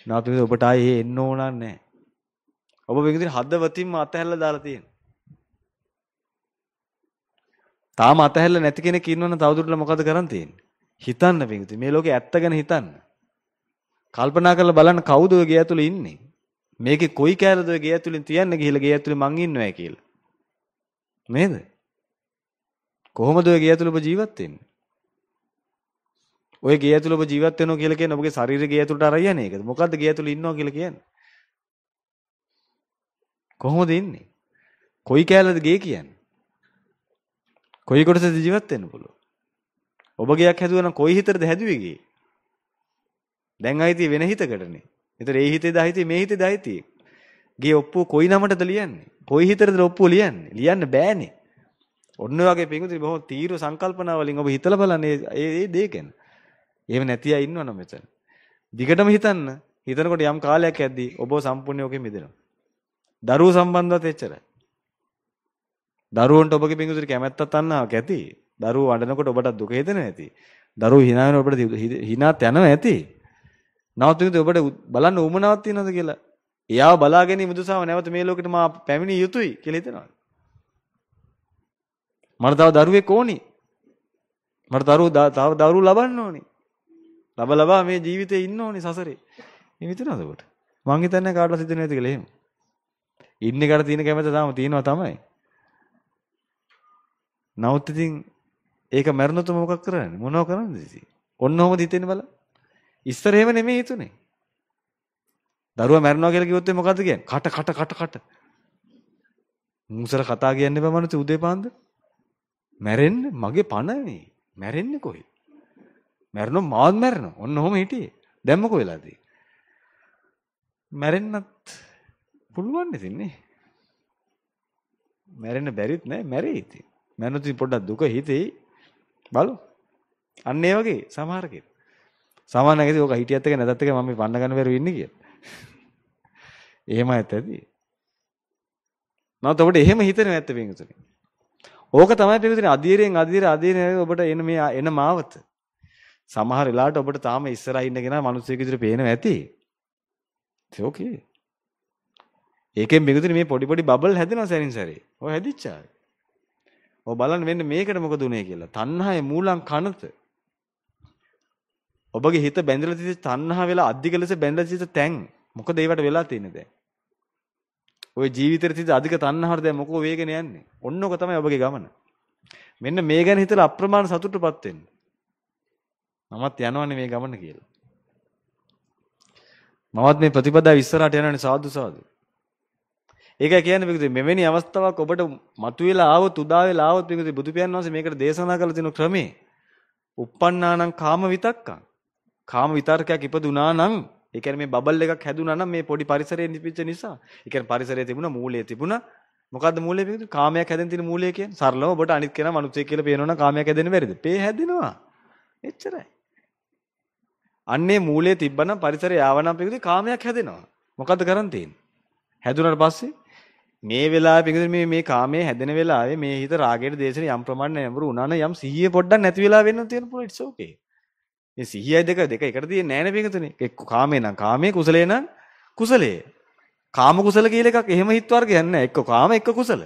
නාතුමේ ඔබට ආයේ එන්න ඕනක් නැහැ. ඔබ විගදින හදවතින්ම අතහැරලා දාලා තියෙන. තාම අතහැරලා නැති කෙනෙක් ඉන්නවනම් තවදුරටත් මොකද කරන් තියෙන්නේ? හිතන්න වින්දි. මේ ලෝකේ ඇත්ත ගැන හිතන්න. කල්පනා කරලා බලන්න කවුද ඔය ගේ ඇතුලේ ඉන්නේ? මේකේ කොයි කැලද ඔය ගේ ඇතුලෙන් තියන්නේ ගිහලා ගේ ඇතුලේ මං ඉන්නවයි කියලා. නේද? කොහොමද ඔය ගේ ඇතුලේ ඔබ ජීවත් වෙන්නේ? ඔය ගේ ඇතුලේ ඔබ ජීවත් වෙනවා කියලා කියන්නේ ඔබගේ ශරීරය ගේ ඇතුලට අරයි යන්නේ ඒකද? මොකද්ද ගේ ඇතුලේ ඉන්නවා කියලා කියන්නේ? කොහොමද ඉන්නේ? කොයි කැලද ගේ කියන්නේ? කොයි කොටසද ජීවත් වෙන්න පුළුවන්? ඔබ ගයක් හැදුවා නම් කොයි හිතරද හැදුවේ ගියේ? දැන් ආйти වෙන හිතකටනේ. ඒතර ඒ හිතේ දහිතේ මේ හිතේ දහිතේ. ගේ ඔප්පුව කොයි නමටද ලියන්නේ? කොයි හිතරද ඔප්පුව ලියන්නේ? ලියන්න බෑනේ. ඔන්න ඔයගේ පිඟුතුනි බොහොම තීරු සංකල්පනා වලින් ඔබ හිතලා බලන්න ඒ ඒ දේ ගැන. එහෙම නැති අය ඉන්නවනම් මෙතන. දිගටම හිතන්න. හිතනකොට යම් කාලයක් ඇද්දි ඔබ සම්පූර්ණ යෝගෙ මිදෙනවා. දරුවෝ සම්බන්ධවත් එච්චරයි. දරුවන්ට ඔබගේ පිංගුසට කැමැත්ත තණ්හාවක් ඇති. දරුවෝ වඩනකොට ඔබට දුක හිතෙන ඇති. දරුවෝ hina වෙන ඔබට hina යනවා ඇති. නමුත් මේක ඔබට බලන්න උමනාවක් තියනවද කියලා? එයාව බලාගෙන මුදුසාව නැවත මේ ලෝකෙට මා පැමිණිය යුතුයි කියලා හිතනවා. මට තව දරුවෙක් ඕනි. මට දරුවෝ තව දරුවෝ ලබන්න ඕනි. ලබ ලබා මේ ජීවිතේ ඉන්න ඕනි සසරේ. මේ හිතනවද ඔබට? මං හිතන්නේ කාටවත් හිතෙන්නේ නැති කියලා එහෙම. ඉන්නේ කාට තියෙන කැමැත්ත තාම තියෙනවා තමයි. නමුත් ඉතින් ඒක මරනොත් මොකක් කරන්නේ? මොනව කරන්නේ ඉතින්? ඔන්න ඔහොමද හිතෙන්නේ බල. ඉස්සර එහෙම නෙමෙයි හිතුනේ. දරුවා මැරෙනවා කියලා කිව්වොත් මොකද්ද කියන්නේ? කට කට කට කට. මුසර කතා කියන්න එපා මනස උදේ පාන්දර. මැරෙන්න මගේ පණ මේ. මැරෙන්නේ කොහේ? මැරෙනවා මාත් මැරෙනවා. ඔන්න ඔහොම හිටියේ. දැන් මොකෝ වෙලාද? මැරෙන්නත් පුළුවන් ඉතින් නේ. මැරෙන්න බැරිත් නෑ මැරෙයි ඉතින්. මනුති පොඩ්ඩක් දුක හිතේ බලු. අන්න ඒ වගේ සමහර කෙනෙක්. සමහර කෙනෙක් ඕක හිටියත් එක නැතත් එක මම මේ වන්න ගන්න බැරුව ඉන්නේ කියලා. එහෙම ඇත්තදී. නැත්නම් ඔබට එහෙම හිතෙන්නේ නැත්te පින්තුනේ. ඕක තමයි පින්තුනේ අධීරයෙන් අධීර අධීරයෙන් ඔබට එන මේ එන මාවත. සමහර වෙලාවට ඔබට තාම ඉස්සරහා ඉන්න කෙනා මිනිස්සෙක් විදිහට පේනවා ඇති. ඒ ඕකේ. ඒකෙන් බිගුදින මේ පොඩි පොඩි බබල් හැදෙනවා සැරින් සැරේ. ඔය හැදිච්චා. ඔබ බලන්න මෙන්න මේකට මොකද උනේ කියලා. තණ්හාවේ මූලං කනත. ඔබගේ හිත බැඳලා තියෙන තණ්හා වෙලා අධික ලෙස බැඳලා තියෙන තැන් මොකද ඒවට වෙලා තියෙන්නේ දැන්? ওই ජීවිතේ තියෙන අධික තණ්හාවට දැන් මොකෝ වේගෙන යන්නේ? ඔන්න ඔක තමයි ඔබගේ ගමන. මෙන්න මේ ගැන හිතලා අප්‍රමාණ සතුටටපත් වෙන්න. මමත් යනවනේ මේ ගමන කියලා. මමත් මේ ප්‍රතිපදාව ඉස්සරහට යනවනේ සාදු සාදු. ඒකයි කියන්නේ පිටුදී මෙවැනි අවස්ථාවක් ඔබට මතුවලා ආවොත් උදා වෙලා ආවොත් පිටුදී බුදු පියාණන් වහන්සේ මේකට දේශනා කළ දෙන ක්‍රමේ uppannānaṁ kāma vitakkā කාම විතර්කයක් ඉපදුනා නම් ඒ කියන්නේ මේ බබල් එකක් හැදුනා නම් මේ පොඩි පරිසරයෙන් ඉපිච්ච නිසා ඒ කියන්නේ පරිසරයේ තිබුණා මූලයේ තිබුණා මොකද්ද මූලයේ පිටුදී කාමයක් හැදෙන තියෙන මූලය කියන්නේ සරලව ඔබට අනිත් කෙනා මනුස්සයෙක් කියලා පේනවනම් කාමයක් හැදෙන්නේ බැරිද? පේ හැදෙනවා. එච්චරයි. අන්නේ මූලයේ තිබ්බනම් පරිසරය ආවනම් පිටුදී කාමයක් හැදෙනවා. මොකද්ද කරන් තියෙන්නේ? හැදුනට පස්සේ මේ වෙලාවේ පිංගුතුනි මේ මේ කාමයේ හැදෙන වෙලාවේ මේ හිත රාගයට දේශේ යම් ප්‍රමාණයක් නැඹුරු වුණා නම් යම් සිහිය පොඩ්ඩක් නැති වෙලා වෙන්න තියෙන පුළුවන් ඉට්ස් ඕකේ. මේ සිහියයි දෙක දෙක එකට තියෙන්නේ නැහැ නේ පිංගුතුනි. එක්ක කාමේ නම් කාමයේ කුසලේ නම් කුසලයේ. කාම කුසල කියලා එකක් එහෙම හිත වර්ගයක් නැහැ. එක්ක කාම එක්ක කුසල.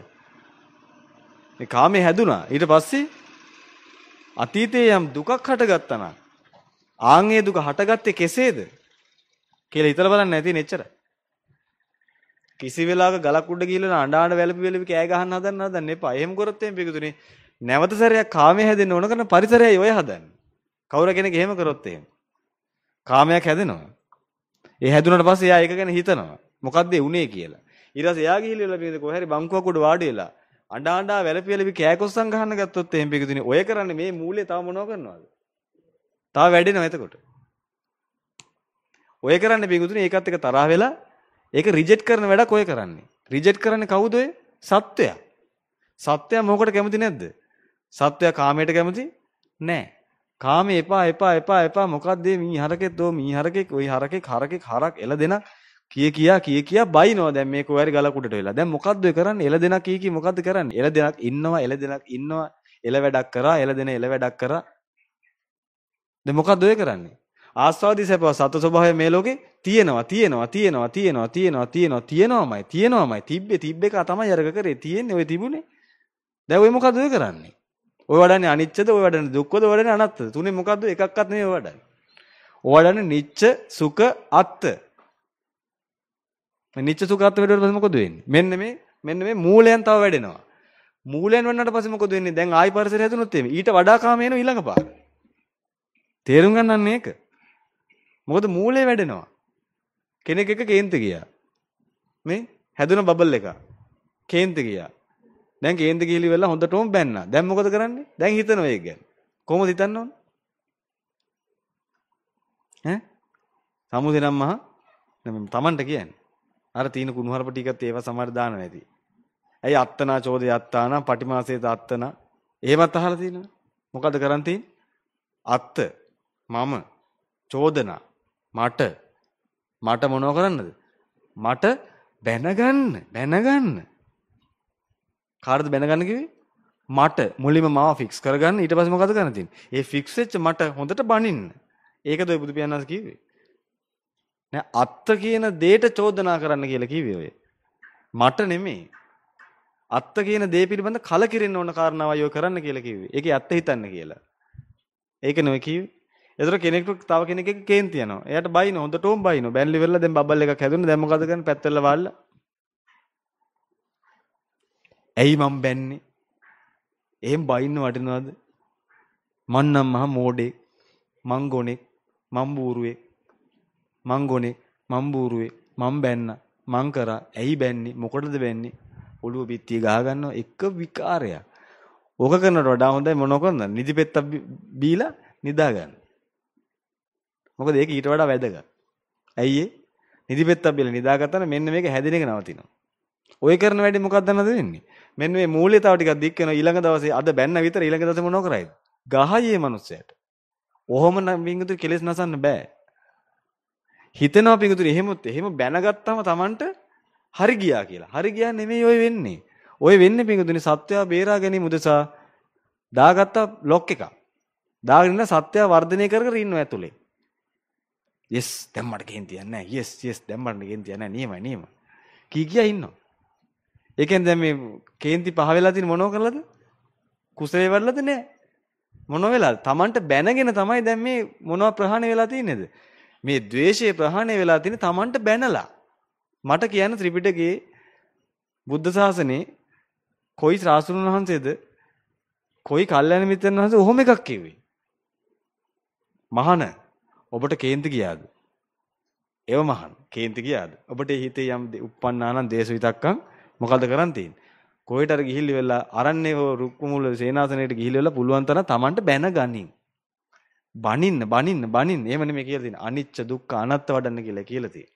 මේ කාමේ හැදුනා. ඊට පස්සේ අතීතයේ යම් දුකක් හටගත්තා නම් ආන්ගේ දුක හටගත්තේ කෙසේද කියලා හිතලා බලන්න නැති නෙච්චරයි. කිසි වෙලාවක ගලක් උඩ ගිහලා අඬාන වැළපි වැළපි කෑ ගහන්න හදන්න හදන්න එපා. එහෙම කරොත් එම් පිටුතුනේ නැවත සැරයක් කාමයේ හැදෙන්න ඕන කරන පරිසරයයි ඔය හදන්නේ. කවුරු කෙනෙක් එහෙම කරොත් එහෙම. කාමයක් හැදෙනවා. ඒ හැදුනට පස්සේ එයා ඒක ගැන හිතනවා. මොකද්ද උනේ කියලා. ඊට පස්සේ එයා ගිහිල්ලා මේ කොහරි බංකුවක් උඩ වාඩි වෙලා අඬා අඬා වැළපි වැළපි කෑකොස්සම් ගහන්න ගත්තොත් එහෙම පිටුතුනේ ඔය කරන්නේ මේ මූලයේ තව මොනව කරනවද? තව වැඩෙනවා එතකොට. ඔය කරන්නේ පිටුතුනේ ඒකත් එක තරහ වෙලා ඒක රිජෙක්ට් කරන වැඩක් ඔය කරන්නේ. රිජෙක්ට් කරන්නේ කවුද ඔය? සත්වයා. සත්වයා මොකට කැමති නැද්ද? සත්වයා කාමයට කැමති නැහැ. කාමේ එපා එපා එපා එපා මොකද්ද මේ හරකෙත් ඕ මේ හරකෙක් ওই හරකෙක් හරකෙක් හරක් එල දෙන කිය කියා කිය කියා බයිනවා දැන් මේක ඔයාරි ගලකුඩට වෙලා දැන් මොකද්ද ඔය කරන්නේ එල දෙනක් කී කී මොකද්ද කරන්නේ එල දෙනක් ඉන්නවා එල දෙනක් ඉන්නවා එල වැඩක් කරා එල දෙන එල වැඩක් කරා දැන් මොකද්ද ඔය කරන්නේ ආස්වාදී සැපව සත්ව ස්වභාවය මේ ලෝකේ තියෙනවා තියෙනවා තියෙනවා තියෙනවා තියෙනවා තියෙනවා තියෙනවාමයි තියෙනවාමයි තිබ්බේ තිබ්බ එක තමයි අරග කරේ තියෙන්නේ ඔය තිබුණේ දැන් ඔය මොකද ඔය කරන්නේ ඔය වඩන්නේ අනිච්චද ඔය වඩන්නේ දුක්ඛද ඔය වඩන්නේ අනත්තද තුනේ මොකද්ද එකක්වත් නෙවෙයි ඔය වඩන්නේ ඔය වඩන්නේ නිච්ච සුඛ අත්ත මේ නිච්ච සුඛ අත්ත වැඩ වලට මොකද වෙන්නේ මෙන්න මේ මෙන්න මේ මූලයන් තව වැඩෙනවා මූලයන් වන්නට පස්සේ මොකද වෙන්නේ දැන් ආයි පරිසරය හැදුනොත් එimhe ඊට වඩා කාම එනවා ඊළඟ පාර තේරුම් ගන්න අන්න ඒක මොකද මූලේ වැඩෙනවා කෙනෙක් එක කේන්ති ගියා. මේ හැදුන බබල් එක. කේන්ති ගියා. දැන් කේන්ති ගිහිලි වෙලා හොඳටම බැන්නා. දැන් මොකද කරන්නේ? දැන් හිතනවා ඒක ගැන. කොහොමද හිතන්න ඕන? ඈ? සමුදෙනම් මහා නම තමන්ට කියන්නේ. අර තීන කුණුහරුප ටිකත් ඒවා සමහර දානවා ඇති. ඇයි අත්තනා චෝදය අත්තානා පටිමාසේ දත්තනා එහෙමත් අහලා තියෙනවද? මොකද කරන් තියෙන්නේ? අත්ත මම චෝදනා මට මට මොනව කරන්නද? මට බැනගන්න බැනගන්න. කාටද බැනගන්න කිව්වේ? මට මුලින්ම මාව ෆික්ස් කරගන්න ඊට පස්සේ මොකද කරන්න තියෙන්නේ? ඒ ෆික්ස් වෙච්ච මට හොඳට බනින්න. ඒකද ඔය බුදු පියාණන්ස් කිව්වේ. නෑ අත්ත කියන දෙයට චෝදනා කරන්න කියලා කිව්වේ ඔය. මට නෙමෙයි. අත්ත කියන දේ පිළිබඳ කලකිරෙන්න ඕන කාරණාවයි ඔය කරන්න කියලා කිව්වේ. ඒකේ අත්ත හිතන්න කියලා. ඒක නෙවෙයි කිව්වේ. ඒතර කෙනෙක්ට තව කෙනෙක්ගේ කේන් තියනවා. එයාට බයින හොඳටම බයින. බැන්ලි වෙලා දැන් බබල් එකක් හැදුනේ. දැන් මොකද කරන්නේ? පැත්තල වාල්ලා. ඇයි මම බැන්නේ? එහෙම බයින්න වටිනවද? මං නම් මහා මෝඩේ. මං ගොනේ. මං බූරුවේ. මං ගොනේ. මං බූරුවේ. මං බැන්නා. මං කරා. ඇයි බැන්නේ? මොකටද බැන්නේ? ඔළුව පිටිය ගහ ගන්නවා එක විකාරයක්. ඕක කරනට වඩා හොඳයි මොන කරනද? නිදිපෙත්ත බීලා නිදා ගන්න. මොකද ඒක ඊට වඩා වැදගත්. ඇයි ඒ? නිදිපෙත්තක් බිල නිදාගත්තම මෙන්න මේක හැදෙන එක නවතිනවා. ඔය කරන වැඩි මොකක්ද නැද වෙන්නේ? මෙන්න මේ මූලයේ තව ටිකක් දික් වෙනවා ඊළඟ දවසේ අද බැන්න විතර ඊළඟ දවසේ මොනව කරයිද? ගහයේ මිනිස්සයාට. ඔහොම නම් වින්දුතුර කෙලස් නසන්න බෑ. හිතනවා පින්දුතුර එහෙමත් එහෙම බැනගත්තම Tamanට හරි ගියා කියලා. හරි ගියා නෙමෙයි ඔය වෙන්නේ. ඔය වෙන්නේ පින්දුතුනේ සත්‍යය බේරා ගැනීම උදෙසා දාගත්ත ලොක් එකක්. දාගෙන ඉන්න සත්‍යය වර්ධනය කර කර ඉන්නවා ඇතුලේ. yes දැන් මට ගෙහින් තියන්නේ නැහැ yes yes දැන් මට ගෙහින් තියන්නේ නැහැ නියමයි නියම කී කියා ඉන්නවා ඒ කියන්නේ දැන් මේ කේන්ති පහ වෙලා තියෙන මොනෝ කරලාද කුසලේ වඩලාද නැහැ මොන වෙලාද Tamanට බැනගෙන තමයි දැන් මේ මොනවා ප්‍රහාණය වෙලා තින්නේද මේ द्वේෂය ප්‍රහාණය වෙලා තියෙන Tamanට බැනලා මට කියන්න ත්‍රිපිටකයේ බුද්ධ ශාසනේ කොයි ශ්‍රාසුන් වහන්සේද කොයි කල්යන මිත්‍රන් වහන්සේ ඔහොම එකක් කිව්වේ මහාන ඔබට කේන්ති ගියාද? ඒව මහන. කේන්ති ගියාද? ඔබට හිතේ යම් උප්පන්නානම් දේශ විතක්කම් මොකද කරන් තියෙන්නේ? කොහෙට හරි ගිහිල්ලි වෙලා අරන්නේ හෝ රුක්මුල සේනාසනයට ගිහිල්ලි වෙලා පුළුවන් තරම් Tamanට බැන ගනින්. බනින්න බනින්න බනින්න. එහෙම නෙමෙයි කියලා තියෙන්නේ. අනිච්ච දුක්ඛ අනාත්ත වඩන්න කියලා කියලා තියෙන්නේ.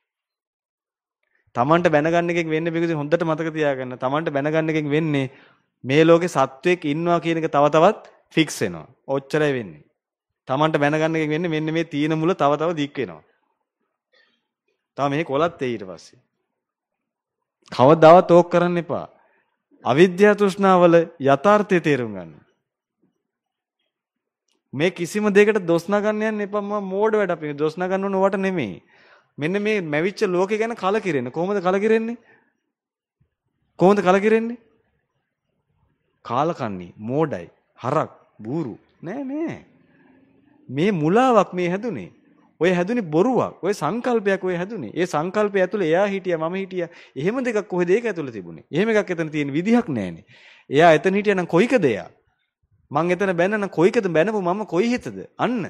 Tamanට බැන ගන්න එකෙන් වෙන්නේ බිකසි හොඳට මතක තියාගන්න. Tamanට බැන ගන්න එකෙන් වෙන්නේ මේ ලෝකේ සත්වෙක් ඉන්නවා කියන එක තව තවත් ෆික්ස් වෙනවා. ඔච්චරයි වෙන්නේ. Tamanට බැනගන්න එකෙන් වෙන්නේ මෙන්න මේ තීන මුල තව තව දික් වෙනවා. තව මේ කොලත් ඒ ඊට පස්සේ. කවදාවත් ඕක කරන්න එපා. අවිද්‍යා තෘෂ්ණාවල යථාර්ථය තේරුම් ගන්න. මේ කිසිම දෙයකට දොස් නගන්න යන්න එපා මම මෝඩ වැඩ අපේ දොස් නගන්න ඕන වට නෙමෙයි. මෙන්න මේ මැවිච්ච ලෝකේ ගැන කලකිරෙන්න. කොහොමද කලකිරෙන්නේ? කොහොමද කලකිරෙන්නේ? කාලකන්ණී, මෝඩයි, හරක්, බూరు නෑ නෑ. මේ මුලාවක් මේ හැදුනේ. ඔය හැදුනේ බොරුවක්. ඔය සංකල්පයක් ඔය හැදුනේ. ඒ සංකල්පය ඇතුලේ එයා හිටියා මම හිටියා. එහෙම දෙකක් කොහෙද ඒක ඇතුලේ තිබුණේ? එහෙම එකක් එතන තියෙන විදිහක් නැහැනේ. එයා එතන හිටියා නම් කොයිකද එයා? මං එතන බැනනම් කොයිකද බැනපු මම කොයි හිතද? අන්න.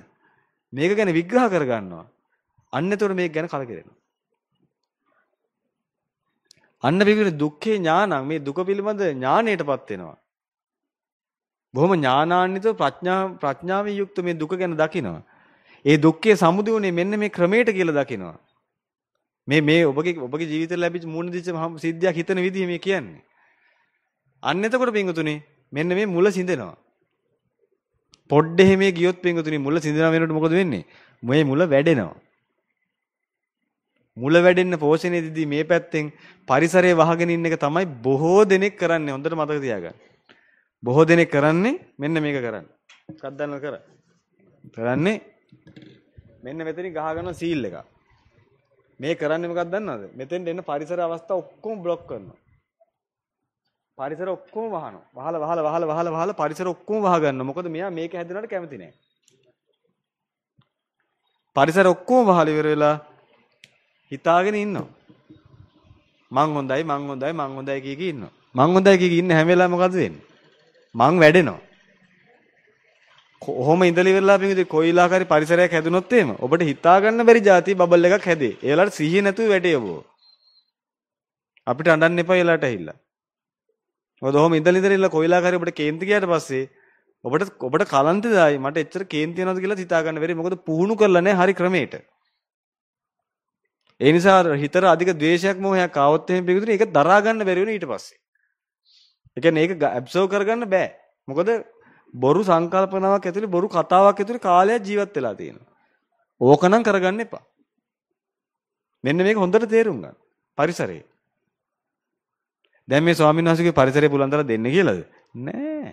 මේක ගැන විග්‍රහ කරගන්නවා. අන්න එතකොට මේක ගැන කලකිරෙනවා. අන්න පිළිබඳ දුක්ඛේ ඥානං මේ දුක පිළිබඳ ඥාණයටපත් වෙනවා. බොහොම ඥානාන්විතව ප්‍රඥා ප්‍රඥාවෙන් යුක්ත මේ දුක ගැන දකිනවා. ඒ දුක්ඛයේ සමුදය උනේ මෙන්න මේ ක්‍රමයට කියලා දකිනවා. මේ මේ ඔබගේ ඔබගේ ජීවිතේ ලැබිච්ච මූණ දිච්ච සිද්ධියක් හිතන විදිහ මේ කියන්නේ. අන්න එතකොට පින්වතුනි මෙන්න මේ මුල සිඳෙනවා. පොඩ්ඩ එහෙම ගියොත් පින්වතුනි මුල සිඳන වෙනකොට මොකද වෙන්නේ? මේ මුල වැඩෙනවා. මුල වැඩෙන්න පෝෂණයේදී මේ පැත්තෙන් පරිසරය වහගෙන ඉන්න එක තමයි බොහෝ දෙනෙක් කරන්නේ. හොඳට මතක තියාගන්න. බොහෝ දෙනෙක් කරන්නේ මෙන්න මේක කරන්න. කද්දන්න කර. කරන්නේ මෙන්න මෙතනින් ගහගන්න සීල් එක. මේ කරන්නේ මොකක්ද දන්නවද? මෙතෙන්ට එන පරිසර අවස්ථා ඔක්කොම બ્લોක් කරනවා. පරිසර ඔක්කොම වහනවා. වහලා වහලා වහලා වහලා වහලා පරිසර ඔක්කොම වහ ගන්නවා. මොකද මෙයා මේක හැදුනට කැමති නැහැ. පරිසර ඔක්කොම වහලා ඉවර වෙලා හිතාගෙන ඉන්නවා. මං හොඳයි මං හොඳයි මං හොඳයි කිය කී ඉන්නවා. මං හොඳයි කිය කී ඉන්න හැම වෙලාවෙම මොකද වෙන්නේ? මං වැඩෙනවා. කොහොම ඉඳලා ඉවරලා පිඟුදේ කොයිලාකාරි පරිසරයක් හැදුනොත් එහෙම ඔබට හිතා ගන්න බැරි જાති බබල් එකක් හැදේ. ඒලාට සිහිය නැතුව වැටේවෝ. අපිට අඬන්න එපා ඒලාට ඇහිලා. ඔබ ඔහොම ඉඳලා ඉඳලා ඉල්ල කොයිලාකාරි ඔබට කේන්ති ගියාට පස්සේ ඔබට ඔබට කලන්තදායි මට එච්චර කේන්ති යනවද කියලා හිතා ගන්න බැරි. මොකද පුහුණු කරලා නැහැ හරි ක්‍රමයට. ඒ නිසා හිතර අධික ද්වේෂයක් මොහයක් ආවොත් එහෙම පිඟුදේ ඒක දරා ගන්න බැරි වෙන ඊට පස්සේ. එකන ඒක ඇබ්සෝ කරගන්න බෑ මොකද බොරු සංකල්පනාවක් ඇතුළේ බොරු කතාවක් ඇතුළේ කාලයක් ජීවත් වෙලා තියෙනවා. ඕකනම් කරගන්න එපා. මෙන්න මේක හොඳට තේරුම් ගන්න. පරිසරය. දැන් මේ ස්වාමීන් වහන්සේගේ පරිසරය පුළුවන් තරම් දෙන්න කියලාද? නෑ.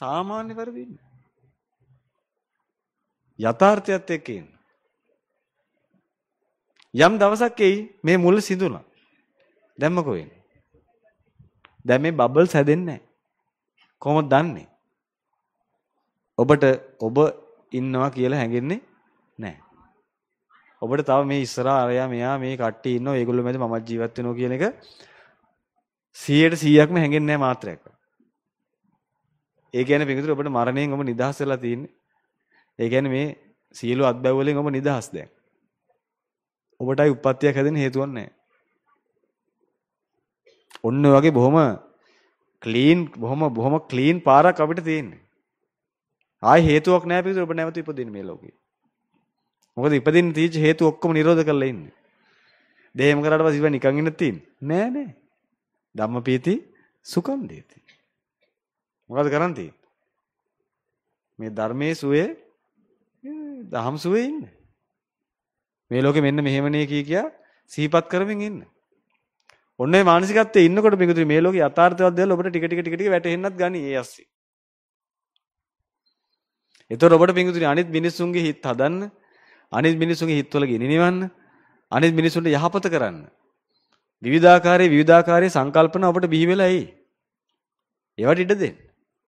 සාමාන්‍ය පරිදි ඉන්න. යථාර්ථයත් එක්ක ඉන්න. යම් දවසක් එයි මේ මුල් සිඳුණා. දැන් මොකෝ වෙන්නේ? දැන් මේ බබල්ස් හැදෙන්නේ නැහැ. කොහොමද දන්නේ? ඔබට ඔබ ඉන්නවා කියලා හැඟෙන්නේ නැහැ. ඔබට තව මේ ඉස්සරහා අරයා මෙයා මේ කට්ටිය ඉන්නවා ඒගොල්ලෝ මැද මම ජීවත් වෙනවා කියන එක 100ට 100ක්ම හැඟෙන්නේ නැහැ මාත්‍රයක්. ඒ කියන්නේ පිටුතුර ඔබට මරණයෙන් ඔබ නිදහස් වෙලා තියෙන්නේ. ඒ කියන්නේ මේ සියලු අත්බැව් වලින් ඔබ නිදහස් දැන්. ඔබටයි උප්පත්තියක් හැදෙන්න හේතුවක් නැහැ. ඔන්න වගේ බොහොම ක්ලීන් බොහොම බොහොම ක්ලීන් පාරක් අපිට තියෙන්නේ. ආයි හේතුවක් නැහැ පිටු ඔබ නැවතු ඉපදින්න මේ ලෝකේ. මොකද ඉපදින්න තියෙච්ච හේතු ඔක්කොම නිරෝධ කරලා ඉන්නේ. දේහම කරාට පස්සේ ඉව නිකන් ඉන්න තියෙන්නේ. නෑ නෑ. ධම්මපීති සුඛන්දේති. මොකද කරන් තියෙන්නේ? මේ ධර්මයේ සුවේ දහම් සුවේ ඉන්න. මේ ලෝකෙ මෙන්න මෙහෙමනේ කිය කියා සිහිපත් කරමින් ඉන්න. ඔන්න ඒ මානසිකත්වයේ ඉන්නකොට මේකතුරි මේ ලෝකේ යථාර්ථවත් දේවල් ඔබට ටික ටික ටික ටික වැටහෙන්නත් ගනි ඒ ASCII. ඒතකොට ඔබට මේකතුරි අනිත් මිනිස්සුන්ගේ හිත හදන්න, අනිත් මිනිස්සුන්ගේ හිතවල ගෙනිනවන්න, අනිත් මිනිස්සුන්ට යහපත කරන්න. විවිධාකාරයේ විවිධාකාරයේ සංකල්පන ඔබට බිහි වෙලා එයි. ඒවට ඉඩ දෙන්න.